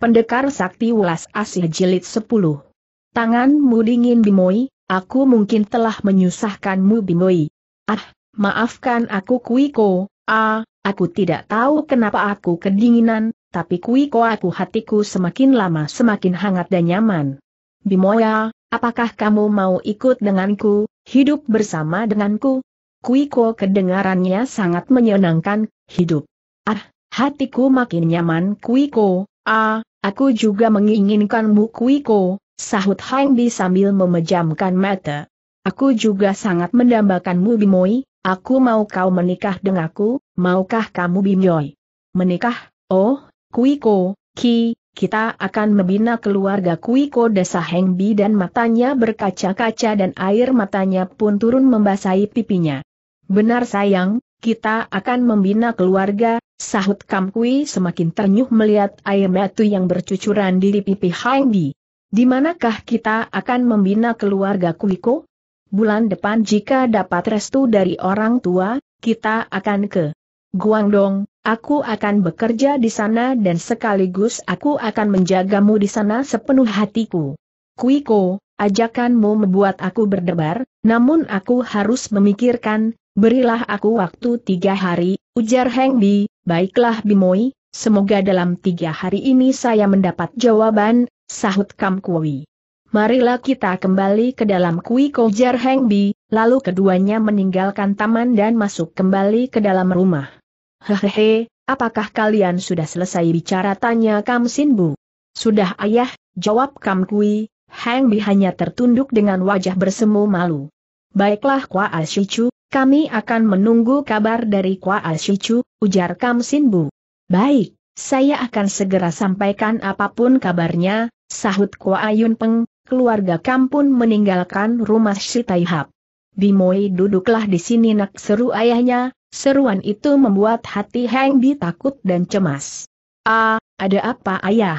Pendekar Sakti Welas Asih Jilid 10. Tanganmu dingin Bimoi, aku mungkin telah menyusahkanmu Bimoi. Ah, maafkan aku Kuiko, ah, aku tidak tahu kenapa aku kedinginan, tapi Kuiko aku hatiku semakin lama semakin hangat dan nyaman. Bimoya, ah, apakah kamu mau ikut denganku, hidup bersama denganku? Kuiko kedengarannya sangat menyenangkan, hidup. Ah, hatiku makin nyaman Kuiko, ah, Aku juga menginginkanmu Kuiko, sahut Hang Di sambil memejamkan mata. Aku juga sangat mendambakanmu Bimoy. aku mau kau menikah denganku, maukah kamu Bimoy? Menikah, oh, Kuiko, Ki, kita akan membina keluarga Kuiko desa Hengbi dan matanya berkaca-kaca dan air matanya pun turun membasahi pipinya. Benar sayang, kita akan membina keluarga, sahut Kam Kui semakin ternyuh melihat air matu yang bercucuran di pipi Di. Di manakah kita akan membina keluarga Kuiko? Bulan depan jika dapat restu dari orang tua, kita akan ke Guangdong, aku akan bekerja di sana dan sekaligus aku akan menjagamu di sana sepenuh hatiku. Kuiko, ajakanmu membuat aku berdebar, namun aku harus memikirkan, Berilah aku waktu tiga hari, ujar Heng Bi, baiklah Bimoi, semoga dalam tiga hari ini saya mendapat jawaban, sahut Kam Kui. Marilah kita kembali ke dalam Kui Kojar Heng Bi, lalu keduanya meninggalkan taman dan masuk kembali ke dalam rumah. Hehehe, apakah kalian sudah selesai bicara tanya Kam Sin Bu? Sudah ayah, jawab Kam Kui, Heng Bi hanya tertunduk dengan wajah bersemu malu. Baiklah Kwa Ashichu, kami akan menunggu kabar dari Kwa Asyicu, ujar Kam Sinbu. Baik, saya akan segera sampaikan apapun kabarnya, sahut Kwa Ayun Peng, keluarga Kam pun meninggalkan rumah si Hap. Bimoi duduklah di sini nak seru ayahnya, seruan itu membuat hati Heng Bi takut dan cemas. Ah, ada apa ayah?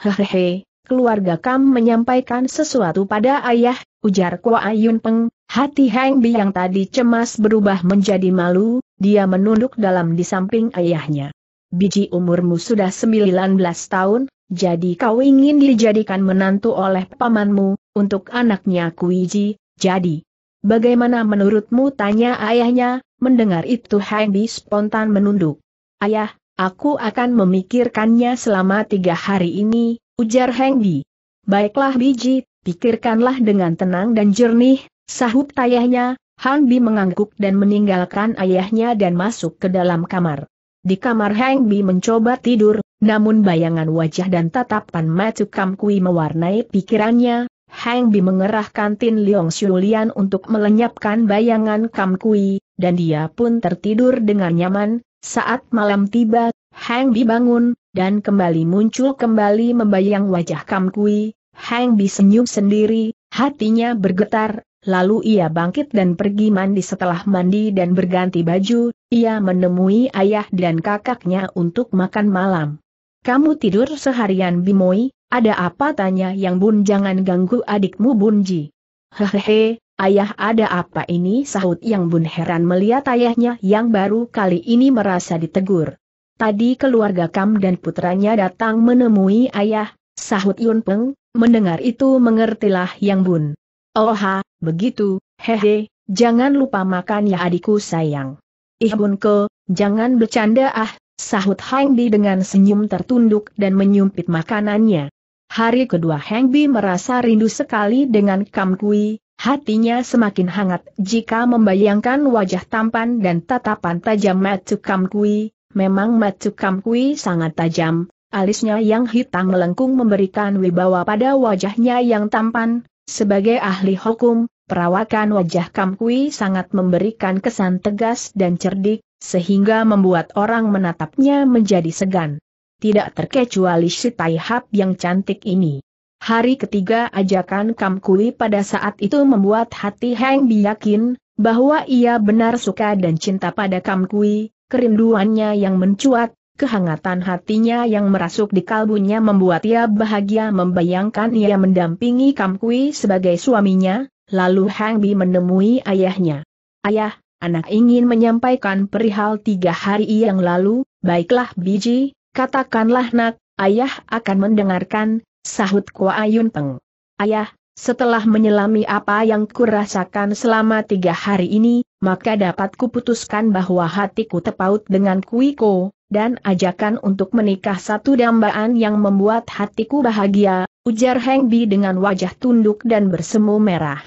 Hehehe, keluarga Kam menyampaikan sesuatu pada ayah, ujar Kua Ayun Peng, hati Heng Bi yang tadi cemas berubah menjadi malu, dia menunduk dalam di samping ayahnya. Biji umurmu sudah 19 tahun, jadi kau ingin dijadikan menantu oleh pamanmu, untuk anaknya Kuiji, jadi. Bagaimana menurutmu tanya ayahnya, mendengar itu Heng Bi spontan menunduk. Ayah, aku akan memikirkannya selama tiga hari ini, Ujar Heng Bi. Baiklah biji, pikirkanlah dengan tenang dan jernih, sahut ayahnya, Han Bi mengangguk dan meninggalkan ayahnya dan masuk ke dalam kamar. Di kamar Heng Bi mencoba tidur, namun bayangan wajah dan tatapan Matu Kam Kui mewarnai pikirannya, Heng Bi mengerahkan Tin Leong Shulian untuk melenyapkan bayangan Kam Kui, dan dia pun tertidur dengan nyaman. Saat malam tiba, Hang bangun dan kembali muncul kembali membayang wajah Kam Kui, Hang disenyum sendiri, hatinya bergetar, lalu ia bangkit dan pergi mandi setelah mandi dan berganti baju, ia menemui ayah dan kakaknya untuk makan malam. Kamu tidur seharian Bimoi, ada apa tanya yang bun jangan ganggu adikmu bunji. Hehehe, ayah ada apa ini sahut yang bun heran melihat ayahnya yang baru kali ini merasa ditegur. Tadi keluarga Kam dan putranya datang menemui ayah, sahut Yun Peng, mendengar itu mengertilah Yang Bun. Oha, begitu, hehe, jangan lupa makan ya adikku sayang. Ih Bun ke, jangan bercanda ah, sahut Hang Bi dengan senyum tertunduk dan menyumpit makanannya. Hari kedua Hang Bi merasa rindu sekali dengan Kam Kui, Hatinya semakin hangat jika membayangkan wajah tampan dan tatapan tajam Kam Kui, Memang Matsu Kamkui sangat tajam, alisnya yang hitam melengkung memberikan wibawa pada wajahnya yang tampan, sebagai ahli hukum, perawakan wajah Kamkui sangat memberikan kesan tegas dan cerdik, sehingga membuat orang menatapnya menjadi segan. Tidak terkecuali si Taihap yang cantik ini. Hari ketiga ajakan Kamkui pada saat itu membuat hati Heng Bi yakin, bahwa ia benar suka dan cinta pada Kamkui kerinduannya yang mencuat, kehangatan hatinya yang merasuk di kalbunya membuat ia bahagia membayangkan ia mendampingi Kamkui sebagai suaminya, lalu Hang Bi menemui ayahnya. Ayah, anak ingin menyampaikan perihal tiga hari yang lalu, baiklah Biji, katakanlah nak, ayah akan mendengarkan, sahut Kua Ayun Peng. Ayah, setelah menyelami apa yang kurasakan selama tiga hari ini, maka dapat kuputuskan bahwa hatiku tepaut dengan Kuiko, dan ajakan untuk menikah satu dambaan yang membuat hatiku bahagia, ujar Heng Bi dengan wajah tunduk dan bersemu merah.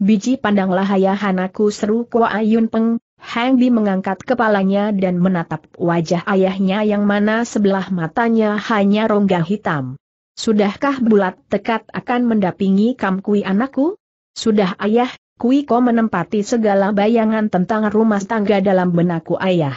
Biji pandanglah ayah anakku seru Kua Ayun Peng, Heng Bi mengangkat kepalanya dan menatap wajah ayahnya yang mana sebelah matanya hanya rongga hitam. Sudahkah bulat tekad akan mendapingi Kam Kui anakku? Sudah ayah, Kui ko menempati segala bayangan tentang rumah tangga dalam benakku ayah.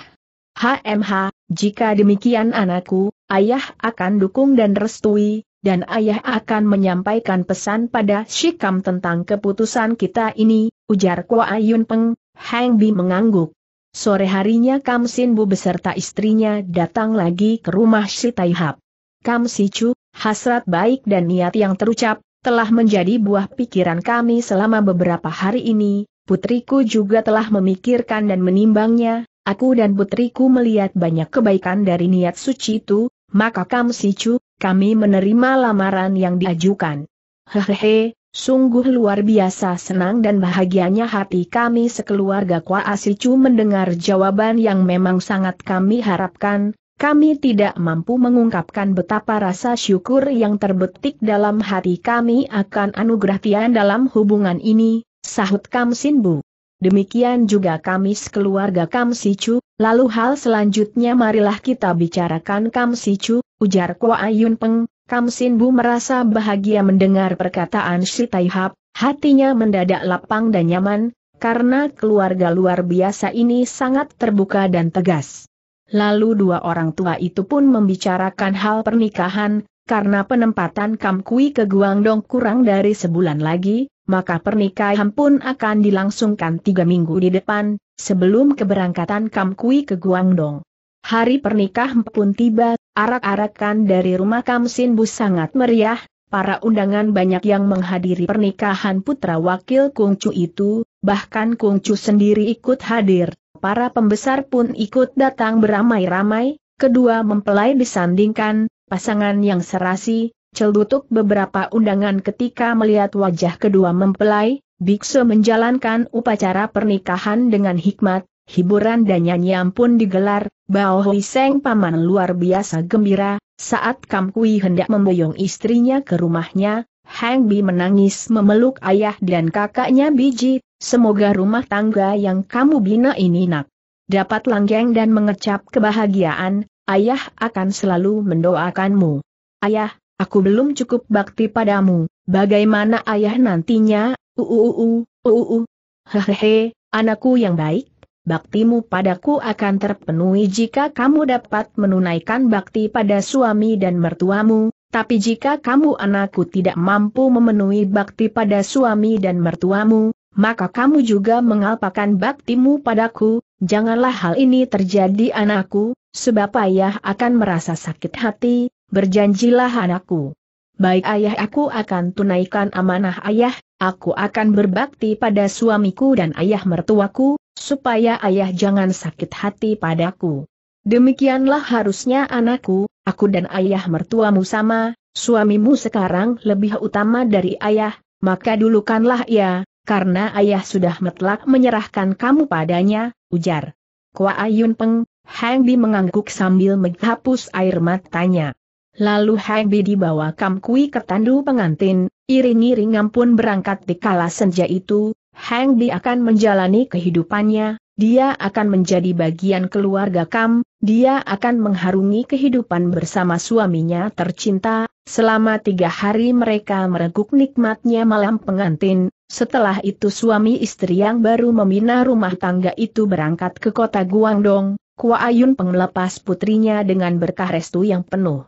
HMH, jika demikian anakku, ayah akan dukung dan restui, dan ayah akan menyampaikan pesan pada Shikam tentang keputusan kita ini, ujar Kwa Ayun Peng, Hang Bi mengangguk. Sore harinya Kam Sin Bu beserta istrinya datang lagi ke rumah Si Hap. Kam Si Chu, Hasrat baik dan niat yang terucap, telah menjadi buah pikiran kami selama beberapa hari ini, putriku juga telah memikirkan dan menimbangnya, aku dan putriku melihat banyak kebaikan dari niat suci itu, maka kamu sicu, kami menerima lamaran yang diajukan. Hehehe, sungguh luar biasa senang dan bahagianya hati kami sekeluarga Kwa Asicu mendengar jawaban yang memang sangat kami harapkan, kami tidak mampu mengungkapkan betapa rasa syukur yang terbetik dalam hati kami akan anugerah Tian dalam hubungan ini, sahut Kam Sin Bu. Demikian juga kami sekeluarga Kam Sichu, lalu hal selanjutnya marilah kita bicarakan Kam Sichu, ujar Kwa Ayun Peng, Kam Sin Bu merasa bahagia mendengar perkataan Si Hap. hatinya mendadak lapang dan nyaman, karena keluarga luar biasa ini sangat terbuka dan tegas. Lalu dua orang tua itu pun membicarakan hal pernikahan, karena penempatan Kam Kui ke Guangdong kurang dari sebulan lagi, maka pernikahan pun akan dilangsungkan tiga minggu di depan, sebelum keberangkatan Kam Kui ke Guangdong. Hari pernikahan pun tiba, arak-arakan dari rumah Kam Sin Bu sangat meriah, para undangan banyak yang menghadiri pernikahan putra wakil Kung Chu itu, bahkan Kung Chu sendiri ikut hadir para pembesar pun ikut datang beramai-ramai, kedua mempelai disandingkan, pasangan yang serasi, Celutuk beberapa undangan ketika melihat wajah kedua mempelai, biksu menjalankan upacara pernikahan dengan hikmat, hiburan dan nyanyian pun digelar, Bao Hui Seng paman luar biasa gembira, saat Kam Kui hendak memboyong istrinya ke rumahnya, Hang Bi menangis memeluk ayah dan kakaknya Biji, semoga rumah tangga yang kamu bina ini nak. Dapat langgeng dan mengecap kebahagiaan, ayah akan selalu mendoakanmu. Ayah, aku belum cukup bakti padamu, bagaimana ayah nantinya, uuuu, uuuu. hehehe, anakku yang baik, baktimu padaku akan terpenuhi jika kamu dapat menunaikan bakti pada suami dan mertuamu, tapi jika kamu anakku tidak mampu memenuhi bakti pada suami dan mertuamu, maka kamu juga mengalpakan baktimu padaku, janganlah hal ini terjadi anakku, sebab ayah akan merasa sakit hati, berjanjilah anakku. Baik ayah aku akan tunaikan amanah ayah, aku akan berbakti pada suamiku dan ayah mertuaku, supaya ayah jangan sakit hati padaku. Demikianlah harusnya anakku, aku dan ayah mertuamu sama, suamimu sekarang lebih utama dari ayah, maka dulukanlah ia, ya, karena ayah sudah mutlak menyerahkan kamu padanya, ujar. Kua Ayun Peng, Hang Bi mengangguk sambil menghapus air matanya. Lalu Hang Bi dibawa Kam Kui ke tandu pengantin, iring-iringan pun berangkat di kala senja itu, Hang Bi akan menjalani kehidupannya, dia akan menjadi bagian keluarga Kam, dia akan mengharungi kehidupan bersama suaminya tercinta, selama tiga hari mereka mereguk nikmatnya malam pengantin, setelah itu suami istri yang baru memina rumah tangga itu berangkat ke kota Guangdong, Kua Kuayun penglepas putrinya dengan berkah restu yang penuh.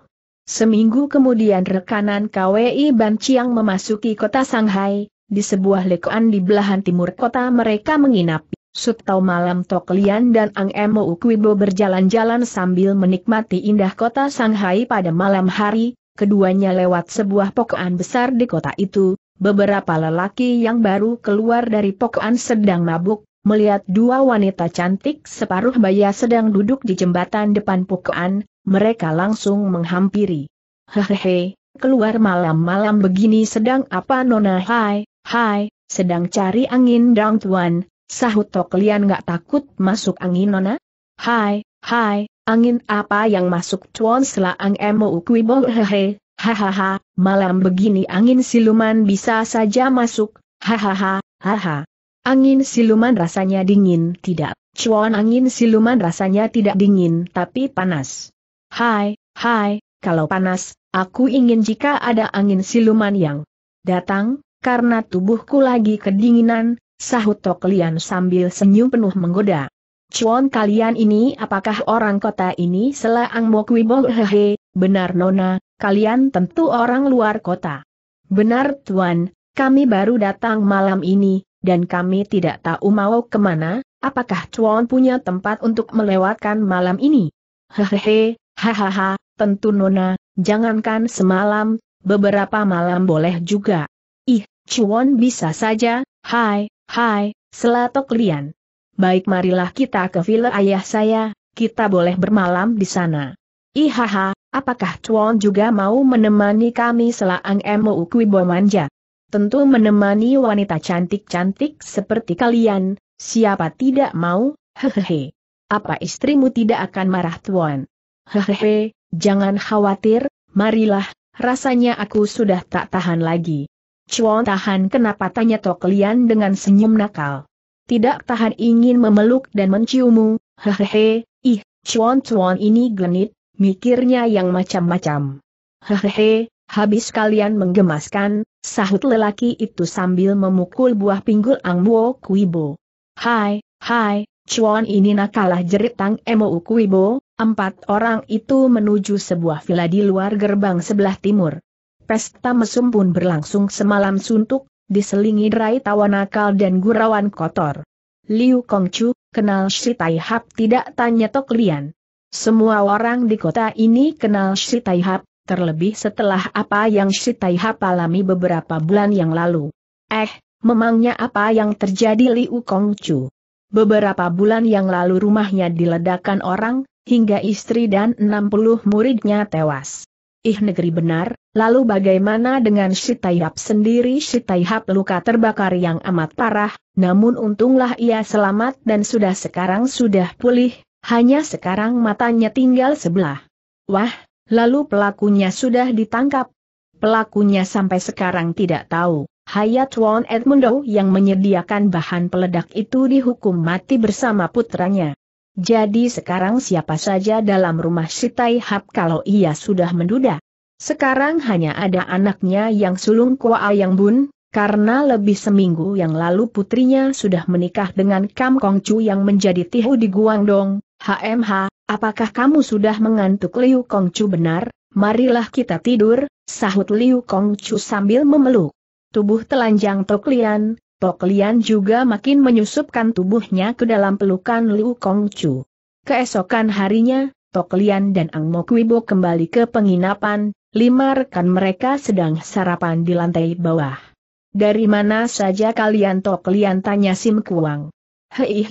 Seminggu kemudian rekanan KWI Ban Chiang memasuki kota Shanghai, di sebuah lekoan di belahan timur kota mereka menginap Subtau malam Toklian dan Ang Emo Ukwibo berjalan-jalan sambil menikmati indah kota Shanghai pada malam hari, keduanya lewat sebuah pokokan besar di kota itu, beberapa lelaki yang baru keluar dari pokokan sedang mabuk, melihat dua wanita cantik separuh baya sedang duduk di jembatan depan pokokan, mereka langsung menghampiri. Hehehe, keluar malam-malam begini sedang apa Nona Hai, hai, sedang cari angin dong Tuan, Sahut Tok Lian gak takut masuk angin Nona? Hai, hai, angin apa yang masuk cuan selaang emo ukwibo hehe, hahaha, malam begini angin siluman bisa saja masuk, hahaha, haha. Angin siluman rasanya dingin tidak, cuan angin siluman rasanya tidak dingin tapi panas. Hai, hai, kalau panas, aku ingin jika ada angin siluman yang datang, karena tubuhku lagi kedinginan, Sahut Tok Lian sambil senyum penuh menggoda. Cuan kalian ini apakah orang kota ini selaang Mok hehe, benar Nona, kalian tentu orang luar kota. Benar Tuan, kami baru datang malam ini, dan kami tidak tahu mau kemana, apakah Cuan punya tempat untuk melewatkan malam ini? Hehehe, hahaha, tentu Nona, jangankan semalam, beberapa malam boleh juga. Ih, Cuan bisa saja, hai, Hai, Selatok Lian. Baik marilah kita ke villa ayah saya, kita boleh bermalam di sana. Ihaha, apakah Chuan juga mau menemani kami selaang Emo Manja? Tentu menemani wanita cantik-cantik seperti kalian, siapa tidak mau, hehehe. Apa istrimu tidak akan marah Tuan? Hehehe, jangan khawatir, marilah, rasanya aku sudah tak tahan lagi. Cuan tahan kenapa tanya Tok Lian dengan senyum nakal. Tidak tahan ingin memeluk dan menciummu, hehehe, ih, Cuan Cuan ini genit, mikirnya yang macam-macam. Hehehe, habis kalian menggemaskan, sahut lelaki itu sambil memukul buah pinggul Angwo Kuibo. Hai, hai, Cuan ini nakalah jerit Tang Emo Kuibo, empat orang itu menuju sebuah villa di luar gerbang sebelah timur. Pesta mesum pun berlangsung semalam suntuk, diselingi derai tawa nakal dan gurauan kotor. Liu Kongchu kenal si Tai tidak tanya Tok Lian. Semua orang di kota ini kenal si Tai terlebih setelah apa yang si Tai Hap alami beberapa bulan yang lalu. Eh, memangnya apa yang terjadi Liu Kongchu? Beberapa bulan yang lalu rumahnya diledakan orang, hingga istri dan 60 muridnya tewas ih negeri benar, lalu bagaimana dengan Shitaihap sendiri Shitaihap luka terbakar yang amat parah, namun untunglah ia selamat dan sudah sekarang sudah pulih, hanya sekarang matanya tinggal sebelah. Wah, lalu pelakunya sudah ditangkap. Pelakunya sampai sekarang tidak tahu. Hayat Won Edmundo yang menyediakan bahan peledak itu dihukum mati bersama putranya. Jadi sekarang siapa saja dalam rumah si Hap kalau ia sudah menduda. Sekarang hanya ada anaknya yang sulung Kua Yang Bun, karena lebih seminggu yang lalu putrinya sudah menikah dengan Kam Kong Chu yang menjadi tihu di Guangdong. HMH, apakah kamu sudah mengantuk Liu Kong Chu benar? Marilah kita tidur, sahut Liu Kong Chu sambil memeluk. Tubuh telanjang Toklian, Tok Lian juga makin menyusupkan tubuhnya ke dalam pelukan Liu Kong Chu. Keesokan harinya, Tok Lian dan Ang Mok Wibo kembali ke penginapan, lima rekan mereka sedang sarapan di lantai bawah. Dari mana saja kalian Tok Lian tanya Sim Kuang. hei,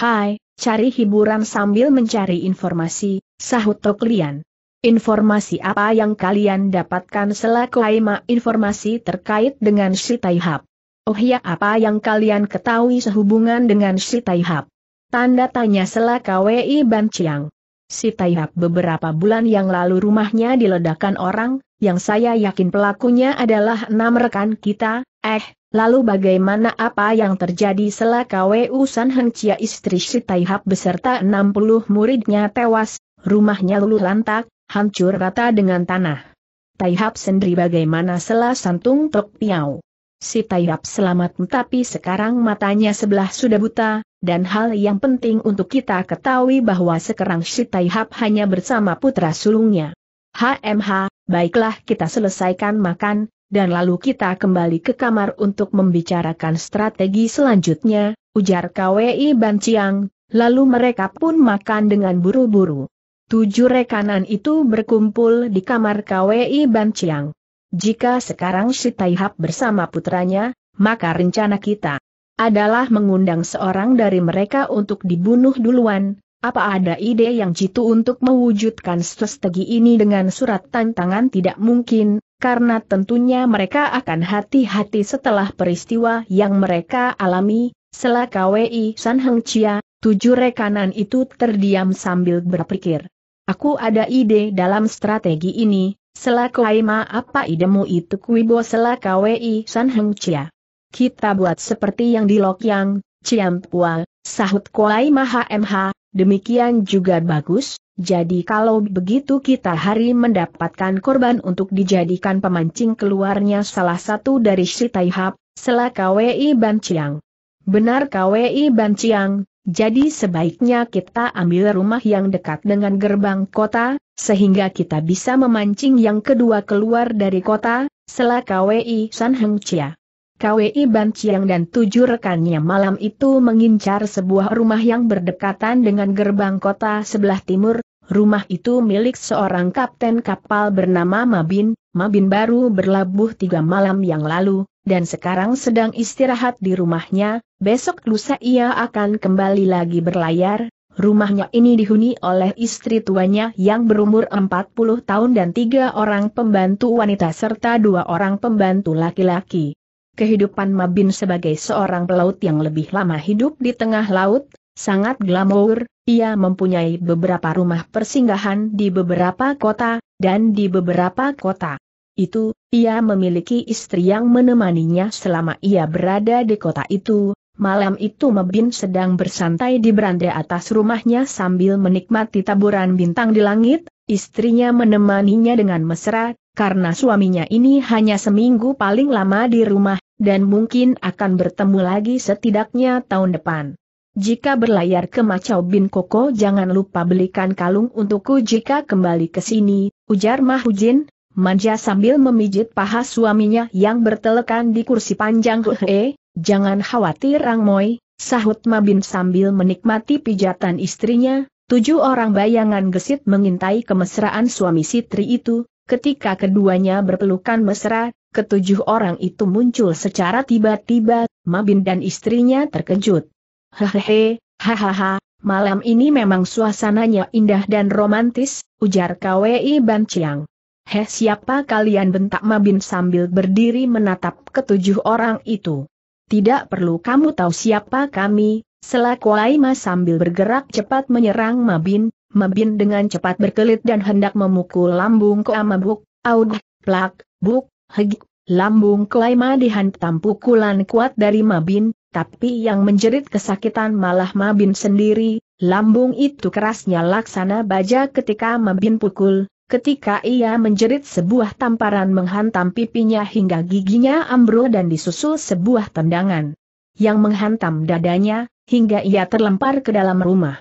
hai, cari hiburan sambil mencari informasi, sahut Tok Lian. Informasi apa yang kalian dapatkan selaku Aima informasi terkait dengan si Taihab? Oh ya apa yang kalian ketahui sehubungan dengan si Taihap? Tanda tanya selah KWI Ban Chiang. Si Taihap beberapa bulan yang lalu rumahnya diledakan orang, yang saya yakin pelakunya adalah enam rekan kita, eh, lalu bagaimana apa yang terjadi selah KWU San Heng istri si Taihap beserta 60 muridnya tewas, rumahnya luluh lantak, hancur rata dengan tanah. Taihap sendiri bagaimana selah Santung Tok Piau si Tayap selamat tetapi sekarang matanya sebelah sudah buta, dan hal yang penting untuk kita ketahui bahwa sekarang si Tayap hanya bersama putra sulungnya. HMH, baiklah kita selesaikan makan, dan lalu kita kembali ke kamar untuk membicarakan strategi selanjutnya, ujar KWI Ban Chiang, lalu mereka pun makan dengan buru-buru. Tujuh rekanan itu berkumpul di kamar KWI Ban Chiang. Jika sekarang si Taihap bersama putranya, maka rencana kita adalah mengundang seorang dari mereka untuk dibunuh duluan. Apa ada ide yang jitu untuk mewujudkan strategi ini dengan surat tantangan tidak mungkin, karena tentunya mereka akan hati-hati setelah peristiwa yang mereka alami, selaka Wei San Heng Chia, tujuh rekanan itu terdiam sambil berpikir. Aku ada ide dalam strategi ini, Selaku aima apa idemu itu kuibo selaka wei san heng cia. Kita buat seperti yang di lok yang, ciam pua, sahut Kuai Maha MH, demikian juga bagus, jadi kalau begitu kita hari mendapatkan korban untuk dijadikan pemancing keluarnya salah satu dari Sitaihab, selaka Wei Ban Ciang. Benar KWI Ban Ciang, jadi sebaiknya kita ambil rumah yang dekat dengan gerbang kota, sehingga kita bisa memancing yang kedua keluar dari kota, selah KWI San Heng Chia. KWI Ban Chiang dan tujuh rekannya malam itu mengincar sebuah rumah yang berdekatan dengan gerbang kota sebelah timur, rumah itu milik seorang kapten kapal bernama Mabin, Mabin baru berlabuh tiga malam yang lalu, dan sekarang sedang istirahat di rumahnya, besok lusa ia akan kembali lagi berlayar, Rumahnya ini dihuni oleh istri tuanya yang berumur 40 tahun dan tiga orang pembantu wanita serta dua orang pembantu laki-laki. Kehidupan Mabin sebagai seorang pelaut yang lebih lama hidup di tengah laut, sangat glamour, ia mempunyai beberapa rumah persinggahan di beberapa kota, dan di beberapa kota. Itu, ia memiliki istri yang menemaninya selama ia berada di kota itu, Malam itu Mebin sedang bersantai di beranda atas rumahnya sambil menikmati taburan bintang di langit, istrinya menemaninya dengan mesra, karena suaminya ini hanya seminggu paling lama di rumah, dan mungkin akan bertemu lagi setidaknya tahun depan. Jika berlayar ke Macau Bin Koko jangan lupa belikan kalung untukku jika kembali ke sini, ujar Mahujin, manja sambil memijit paha suaminya yang bertelekan di kursi panjang Jangan khawatir Rang Moi, sahut Mabin sambil menikmati pijatan istrinya, tujuh orang bayangan gesit mengintai kemesraan suami Sitri itu, ketika keduanya berpelukan mesra, ketujuh orang itu muncul secara tiba-tiba, Mabin dan istrinya terkejut. Hehehe, hahaha, malam ini memang suasananya indah dan romantis, ujar KWI Ban Chiang. Heh siapa kalian bentak Mabin sambil berdiri menatap ketujuh orang itu tidak perlu kamu tahu siapa kami, selaku Aima sambil bergerak cepat menyerang Mabin, Mabin dengan cepat berkelit dan hendak memukul lambung ke Amabuk, Aud, Plak, Buk, Hegik, lambung Kuaima dihantam pukulan kuat dari Mabin, tapi yang menjerit kesakitan malah Mabin sendiri, lambung itu kerasnya laksana baja ketika Mabin pukul, Ketika ia menjerit sebuah tamparan menghantam pipinya hingga giginya ambruk dan disusul sebuah tendangan yang menghantam dadanya, hingga ia terlempar ke dalam rumah.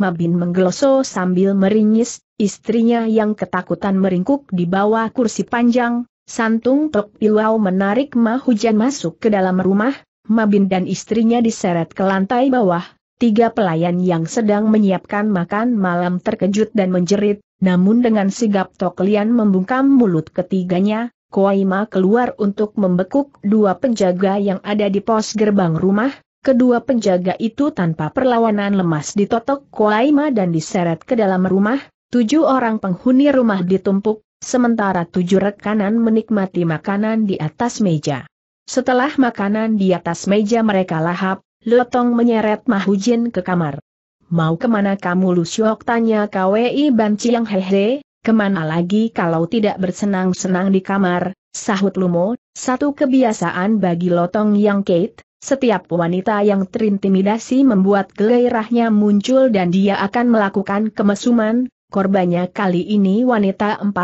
Mabin menggeloso sambil meringis, istrinya yang ketakutan meringkuk di bawah kursi panjang, santung Tok Pilau menarik Ma Hujan masuk ke dalam rumah, Mabin dan istrinya diseret ke lantai bawah, tiga pelayan yang sedang menyiapkan makan malam terkejut dan menjerit, namun dengan sigap Toklian membungkam mulut ketiganya, Koima keluar untuk membekuk dua penjaga yang ada di pos gerbang rumah, kedua penjaga itu tanpa perlawanan lemas ditotok Koima dan diseret ke dalam rumah, tujuh orang penghuni rumah ditumpuk, sementara tujuh rekanan menikmati makanan di atas meja. Setelah makanan di atas meja mereka lahap, Lotong menyeret Mahujin ke kamar mau kemana kamu lusyok tanya KWI Ban yang Hehe, kemana lagi kalau tidak bersenang-senang di kamar, sahut Lumo, satu kebiasaan bagi Lotong Yang Kate, setiap wanita yang terintimidasi membuat gairahnya muncul dan dia akan melakukan kemesuman, korbannya kali ini wanita 40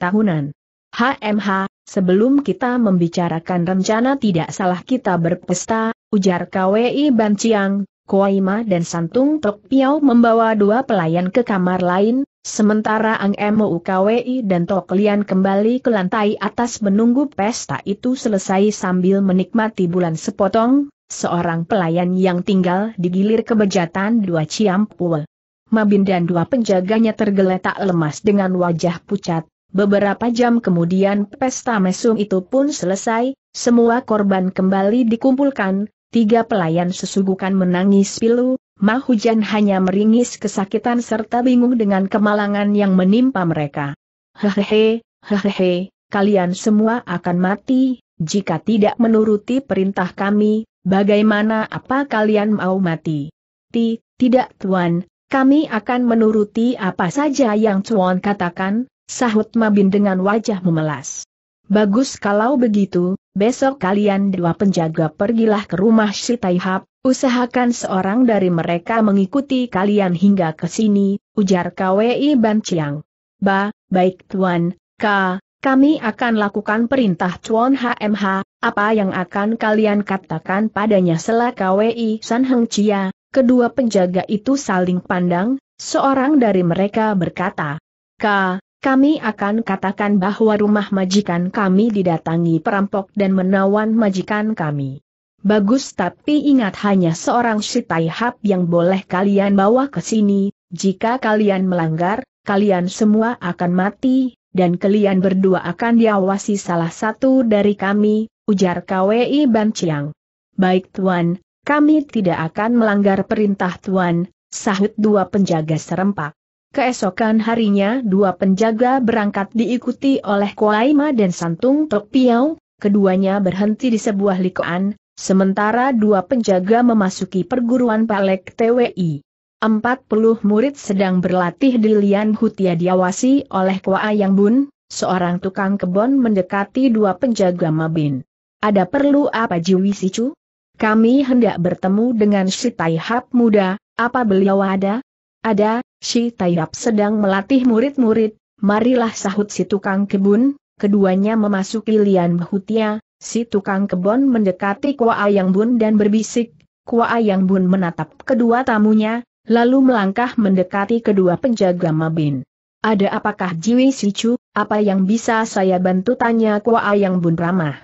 tahunan. HMH, sebelum kita membicarakan rencana tidak salah kita berpesta, ujar KWI Banciang, Koaima dan Santung Tok Piao membawa dua pelayan ke kamar lain, sementara Ang Emo Kwi dan Tok Lian kembali ke lantai atas menunggu pesta itu selesai sambil menikmati bulan sepotong, seorang pelayan yang tinggal digilir kebejatan dua ciampul. Mabin dan dua penjaganya tergeletak lemas dengan wajah pucat. Beberapa jam kemudian pesta mesum itu pun selesai, semua korban kembali dikumpulkan, Tiga pelayan sesugukan menangis pilu, Mahujan hanya meringis kesakitan serta bingung dengan kemalangan yang menimpa mereka. Hehehe, hehehe, kalian semua akan mati, jika tidak menuruti perintah kami, bagaimana apa kalian mau mati? Ti, tidak tuan, kami akan menuruti apa saja yang tuan katakan, sahut Mabin dengan wajah memelas. Bagus kalau begitu, besok kalian dua penjaga pergilah ke rumah si Taihap, usahakan seorang dari mereka mengikuti kalian hingga ke sini, ujar KWI Ban Chiang. Ba, baik Tuan, Ka, kami akan lakukan perintah Chuan HMH, apa yang akan kalian katakan padanya selah KWI San Heng Chia, kedua penjaga itu saling pandang, seorang dari mereka berkata, Ka, kami akan katakan bahwa rumah majikan kami didatangi perampok dan menawan majikan kami. Bagus tapi ingat hanya seorang Sitaihab yang boleh kalian bawa ke sini, jika kalian melanggar, kalian semua akan mati, dan kalian berdua akan diawasi salah satu dari kami, ujar KWI Ban Chiang. Baik Tuan, kami tidak akan melanggar perintah Tuan, sahut dua penjaga serempak. Keesokan harinya dua penjaga berangkat diikuti oleh Kuaima dan Santung Tok Piau, keduanya berhenti di sebuah likoan, sementara dua penjaga memasuki perguruan Palek TWI. Empat puluh murid sedang berlatih di Lian Hutia diawasi oleh Kua Yang Bun, seorang tukang kebon mendekati dua penjaga Mabin. Ada perlu apa Jiwi Sicu? Kami hendak bertemu dengan Sitai Hap muda, apa beliau ada? Ada, Shi Taiyap sedang melatih murid-murid, marilah sahut si tukang kebun, keduanya memasuki lian hutia, si tukang kebun mendekati Kua Ayang Bun dan berbisik, Kua Ayang Bun menatap kedua tamunya, lalu melangkah mendekati kedua penjaga Mabin. Ada apakah Jiwi Sicu, apa yang bisa saya bantu tanya Kua Ayang Bun ramah.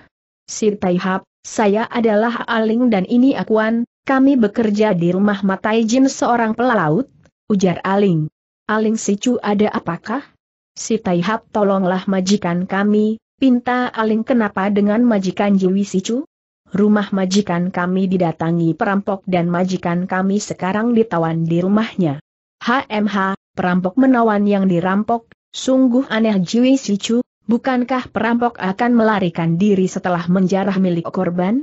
Si Taihap, saya adalah Aling dan ini Akuan, kami bekerja di rumah Matai Jin seorang pelaut, ujar Aling. Aling Sicu ada apakah? Si Taihap tolonglah majikan kami, pinta Aling kenapa dengan majikan Jiwi Sicu? Rumah majikan kami didatangi perampok dan majikan kami sekarang ditawan di rumahnya. HMH, perampok menawan yang dirampok, sungguh aneh Jiwi Sicu, bukankah perampok akan melarikan diri setelah menjarah milik korban?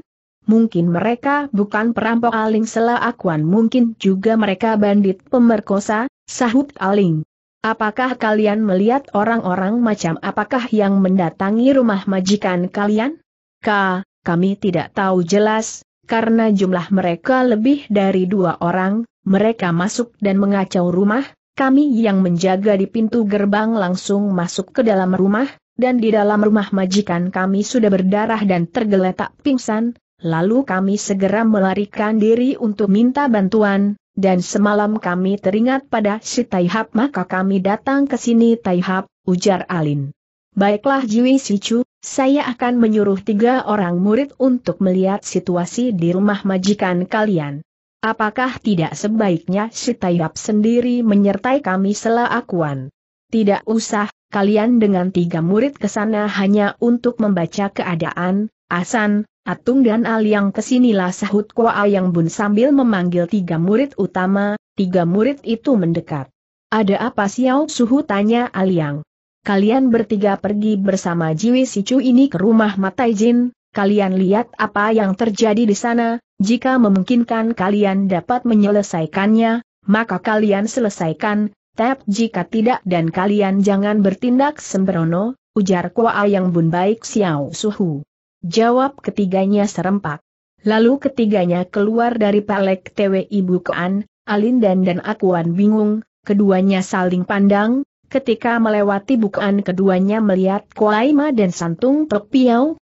Mungkin mereka bukan perampok Aling Sela Akuan mungkin juga mereka bandit pemerkosa, sahut Aling. Apakah kalian melihat orang-orang macam apakah yang mendatangi rumah majikan kalian? Ka, kami tidak tahu jelas, karena jumlah mereka lebih dari dua orang, mereka masuk dan mengacau rumah, kami yang menjaga di pintu gerbang langsung masuk ke dalam rumah, dan di dalam rumah majikan kami sudah berdarah dan tergeletak pingsan, Lalu kami segera melarikan diri untuk minta bantuan, dan semalam kami teringat pada si Taihap maka kami datang ke sini Taihap, ujar Alin. Baiklah Jui Sicu, saya akan menyuruh tiga orang murid untuk melihat situasi di rumah majikan kalian. Apakah tidak sebaiknya si Taihap sendiri menyertai kami akuan? Tidak usah, kalian dengan tiga murid ke sana hanya untuk membaca keadaan, Asan, Atung dan Aliang kesinilah sahut Koa yang bun sambil memanggil tiga murid utama, tiga murid itu mendekat. Ada apa Xiao Suhu tanya Aliang. Kalian bertiga pergi bersama Jiwi Sicu ini ke rumah Matai Jin, kalian lihat apa yang terjadi di sana, jika memungkinkan kalian dapat menyelesaikannya, maka kalian selesaikan, Tapi jika tidak dan kalian jangan bertindak sembrono, ujar Kua yang bun baik Xiao Suhu. Jawab ketiganya serempak. Lalu ketiganya keluar dari palek TW ibu Koan, Alindan dan Akuan bingung, keduanya saling pandang, ketika melewati bukaan keduanya melihat Kuaima dan Santung Tok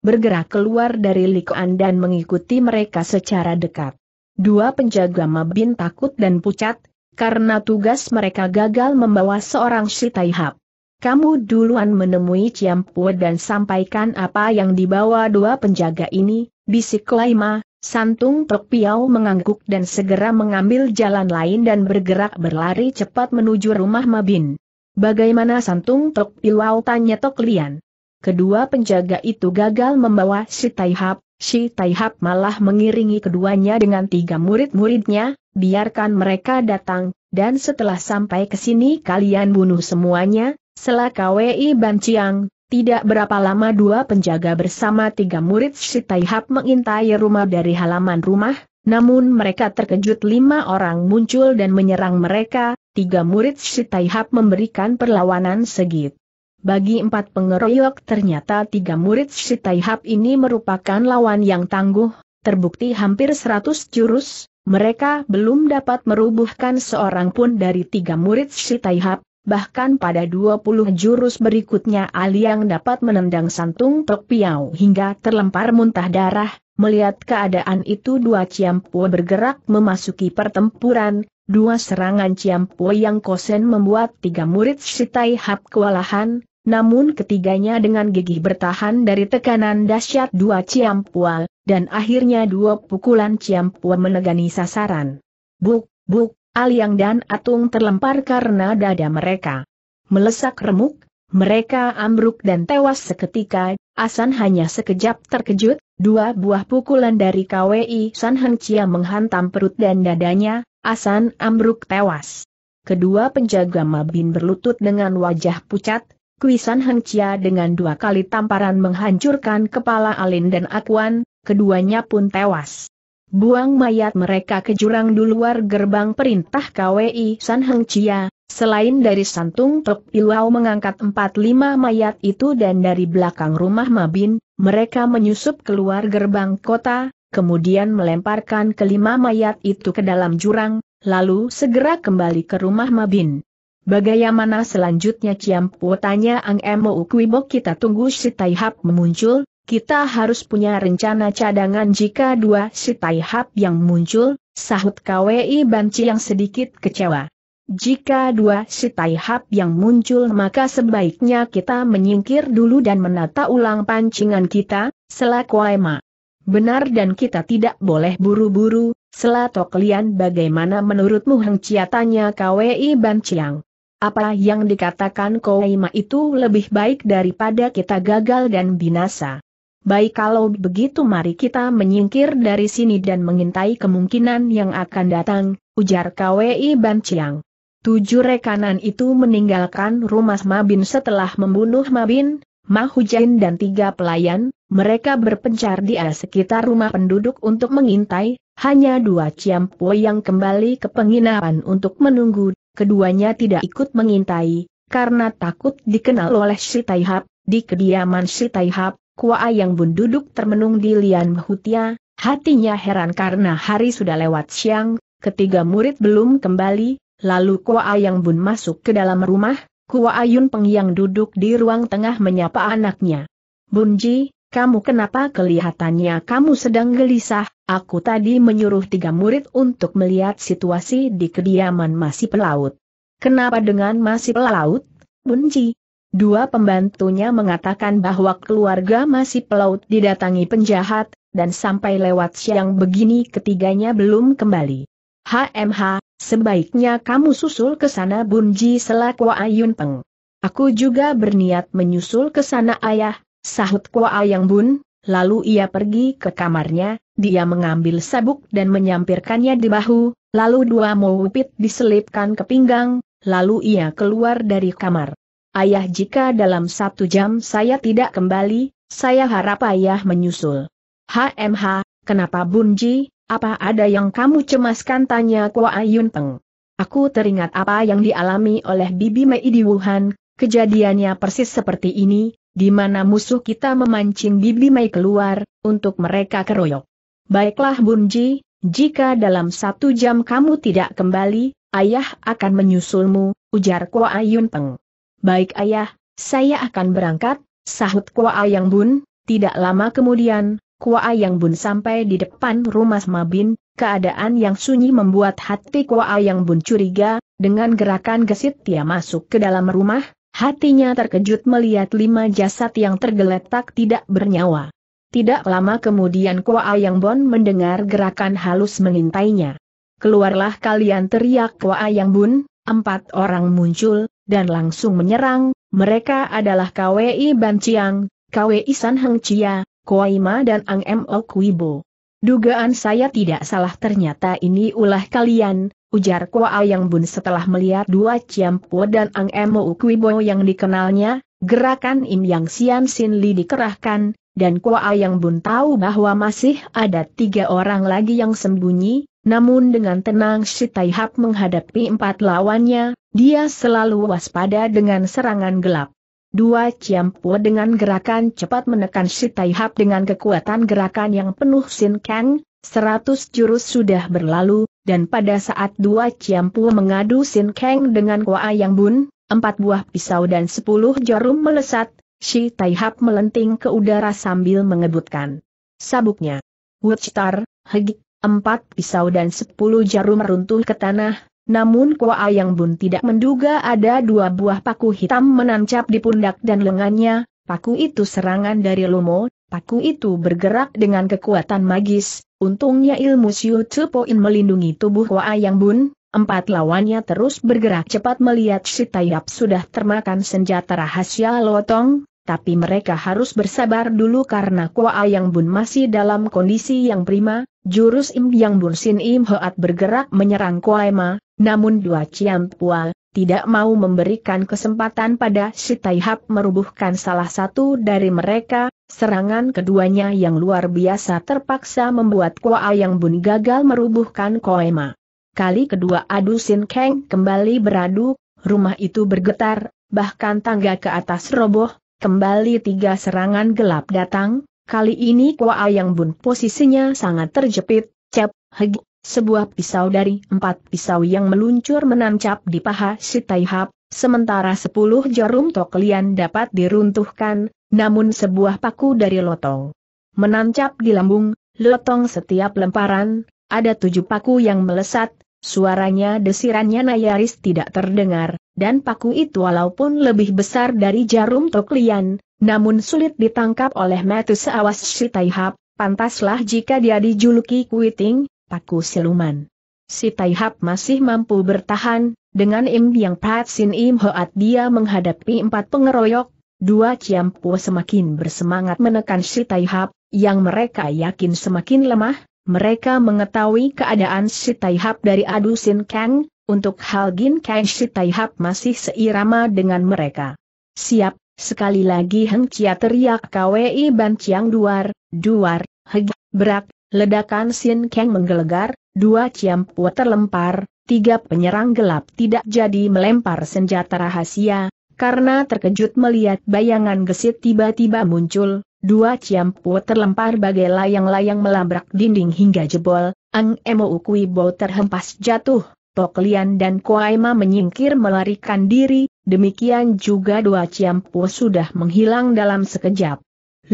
bergerak keluar dari likuan dan mengikuti mereka secara dekat. Dua penjaga Mabin takut dan pucat, karena tugas mereka gagal membawa seorang Sitaihap. Kamu duluan menemui Ciampue dan sampaikan apa yang dibawa dua penjaga ini, bisik Laima, Santung Tok Piau mengangguk dan segera mengambil jalan lain dan bergerak berlari cepat menuju rumah Mabin. Bagaimana Santung Tok Piau tanya Tok Lian. Kedua penjaga itu gagal membawa si Taihap, si Taihap malah mengiringi keduanya dengan tiga murid-muridnya, biarkan mereka datang, dan setelah sampai ke sini kalian bunuh semuanya, Selaka Ban Chiang, tidak berapa lama dua penjaga bersama tiga murid Sitaihap mengintai rumah dari halaman rumah, namun mereka terkejut lima orang muncul dan menyerang mereka, tiga murid Sitaihap memberikan perlawanan segit. Bagi empat pengeroyok ternyata tiga murid Sitaihap ini merupakan lawan yang tangguh, terbukti hampir seratus jurus, mereka belum dapat merubuhkan seorang pun dari tiga murid Sitaihap, bahkan pada 20 jurus berikutnya Ali yang dapat menendang santung Tok Piau hingga terlempar muntah darah, melihat keadaan itu dua Ciampu bergerak memasuki pertempuran, dua serangan Ciampu yang kosen membuat tiga murid Sitai Hap kewalahan, namun ketiganya dengan gigih bertahan dari tekanan dahsyat dua ciampu dan akhirnya dua pukulan ciampu menegani sasaran. Buk, buk, Aliang dan Atung terlempar karena dada mereka. Melesak remuk, mereka ambruk dan tewas seketika, Asan hanya sekejap terkejut, dua buah pukulan dari KWI San Heng Chia menghantam perut dan dadanya, Asan ambruk tewas. Kedua penjaga Mabin berlutut dengan wajah pucat, Kui San Heng Chia dengan dua kali tamparan menghancurkan kepala Alin dan Akuan, keduanya pun tewas. Buang mayat mereka ke jurang di luar gerbang perintah KWI San Heng Chia, selain dari Santung Tok Pilau mengangkat lima mayat itu dan dari belakang rumah Mabin, mereka menyusup keluar gerbang kota, kemudian melemparkan kelima mayat itu ke dalam jurang, lalu segera kembali ke rumah Mabin. Bagaimana selanjutnya Ciampu tanya Ang Emo Ukwibo kita tunggu si Taihap memuncul, kita harus punya rencana cadangan jika dua si Taihap yang muncul, sahut KWI Banci yang sedikit kecewa. Jika dua si Taihap yang muncul maka sebaiknya kita menyingkir dulu dan menata ulang pancingan kita, selaku Ema. Benar dan kita tidak boleh buru-buru, selah kalian bagaimana menurutmu Heng tanya KWI Banciang. Apa yang dikatakan Koima itu lebih baik daripada kita gagal dan binasa. Baik kalau begitu mari kita menyingkir dari sini dan mengintai kemungkinan yang akan datang, ujar KWI Ban Chiang. Tujuh rekanan itu meninggalkan rumah Mabin setelah membunuh Mabin, Mahujain dan tiga pelayan, mereka berpencar di sekitar rumah penduduk untuk mengintai, hanya dua Ciampo yang kembali ke penginapan untuk menunggu, keduanya tidak ikut mengintai, karena takut dikenal oleh Sitaihap, di kediaman Sitaihap, Kua Yang Bun duduk termenung di Lian Hutia, hatinya heran karena hari sudah lewat siang, ketiga murid belum kembali, lalu Kua Yang Bun masuk ke dalam rumah, Kua Ayun Peng yang duduk di ruang tengah menyapa anaknya. Bunji, kamu kenapa kelihatannya kamu sedang gelisah, aku tadi menyuruh tiga murid untuk melihat situasi di kediaman Masih Pelaut. Kenapa dengan Masih Pelaut? Bunji, Dua pembantunya mengatakan bahwa keluarga masih pelaut didatangi penjahat, dan sampai lewat siang begini ketiganya belum kembali. HMH, sebaiknya kamu susul ke sana Bunji selaku Ayun Peng. Aku juga berniat menyusul ke sana ayah, sahut Kwa Ayang Bun, lalu ia pergi ke kamarnya, dia mengambil sabuk dan menyampirkannya di bahu, lalu dua mowupit diselipkan ke pinggang, lalu ia keluar dari kamar. Ayah jika dalam satu jam saya tidak kembali, saya harap ayah menyusul. HMH, kenapa Bunji, apa ada yang kamu cemaskan tanya Kwa Ayun Peng. Aku teringat apa yang dialami oleh Bibi Mei di Wuhan, kejadiannya persis seperti ini, di mana musuh kita memancing Bibi Mei keluar, untuk mereka keroyok. Baiklah Bunji, jika dalam satu jam kamu tidak kembali, ayah akan menyusulmu, ujar Kwa Ayun Peng. Baik ayah, saya akan berangkat, sahut Kua Ayang Bun, tidak lama kemudian, Kua Ayang Bun sampai di depan rumah Mabin, keadaan yang sunyi membuat hati Kua Ayang Bun curiga, dengan gerakan gesit dia masuk ke dalam rumah, hatinya terkejut melihat lima jasad yang tergeletak tidak bernyawa. Tidak lama kemudian Kua Ayang Bun mendengar gerakan halus mengintainya. Keluarlah kalian teriak Kua Ayang Bun, empat orang muncul, dan langsung menyerang, mereka adalah KWI Ban Chiang, KWI San Heng Chia, Koima dan Ang M. Kuibo. Dugaan saya tidak salah ternyata ini ulah kalian, ujar Kua Yang Bun setelah melihat dua Ciampo dan Ang M. Kuibo yang dikenalnya, gerakan Im Yang Sian Sin Li dikerahkan, dan Kua Yang Bun tahu bahwa masih ada tiga orang lagi yang sembunyi, namun dengan tenang si Hap menghadapi empat lawannya, dia selalu waspada dengan serangan gelap. Dua Ciampu dengan gerakan cepat menekan Shi Taihap dengan kekuatan gerakan yang penuh Sin Kang, seratus jurus sudah berlalu, dan pada saat dua Ciampu mengadu Sin Kang dengan Kua Yang Bun, empat buah pisau dan sepuluh jarum melesat, Shi Taihap melenting ke udara sambil mengebutkan sabuknya. Wuchtar, Hegi, empat pisau dan sepuluh jarum runtuh ke tanah, namun Kua Yang Bun tidak menduga ada dua buah paku hitam menancap di pundak dan lengannya, paku itu serangan dari Lomo, paku itu bergerak dengan kekuatan magis, untungnya ilmu Siu cepoin melindungi tubuh Kua Yang Bun, Empat lawannya terus bergerak cepat melihat si Tayap sudah termakan senjata rahasia Lotong, tapi mereka harus bersabar dulu karena Kua Yang Bun masih dalam kondisi yang prima, jurus Im Yang Bun Sin Im Hoat bergerak menyerang Kua Ema, namun dua Ciam Pua, tidak mau memberikan kesempatan pada si Taihap merubuhkan salah satu dari mereka, serangan keduanya yang luar biasa terpaksa membuat Kua Yang Bun gagal merubuhkan Kua Ema. Kali kedua Adu Sin Keng kembali beradu, rumah itu bergetar, bahkan tangga ke atas roboh, Kembali tiga serangan gelap datang, kali ini Kua Yang Bun posisinya sangat terjepit, cep, heg, sebuah pisau dari empat pisau yang meluncur menancap di paha si Taihap, sementara sepuluh jarum toklian dapat diruntuhkan, namun sebuah paku dari lotong menancap di lambung, lotong setiap lemparan, ada tujuh paku yang melesat, Suaranya desirannya nyaris tidak terdengar, dan paku itu walaupun lebih besar dari jarum toklian, namun sulit ditangkap oleh Metus seawas si Taihap, pantaslah jika dia dijuluki Kuiting, paku siluman. Si Taihap masih mampu bertahan, dengan Im yang Pat Sin Im Hoat dia menghadapi empat pengeroyok, dua Ciampu semakin bersemangat menekan si Taihap, yang mereka yakin semakin lemah, mereka mengetahui keadaan si Taihap dari Adu Sin Kang, untuk hal Gin Kang si Taihap masih seirama dengan mereka. Siap, sekali lagi Heng Chia teriak KWI Ban Chiang Duar, Duar, Heg, Berak, ledakan Sin Kang menggelegar, dua Pua terlempar, tiga penyerang gelap tidak jadi melempar senjata rahasia, karena terkejut melihat bayangan gesit tiba-tiba muncul, Dua ciampu terlempar bagai layang-layang melabrak dinding hingga jebol, Ang Emo Ukuibo terhempas jatuh, Tok Lian dan Kuaima menyingkir melarikan diri, demikian juga dua ciampu sudah menghilang dalam sekejap.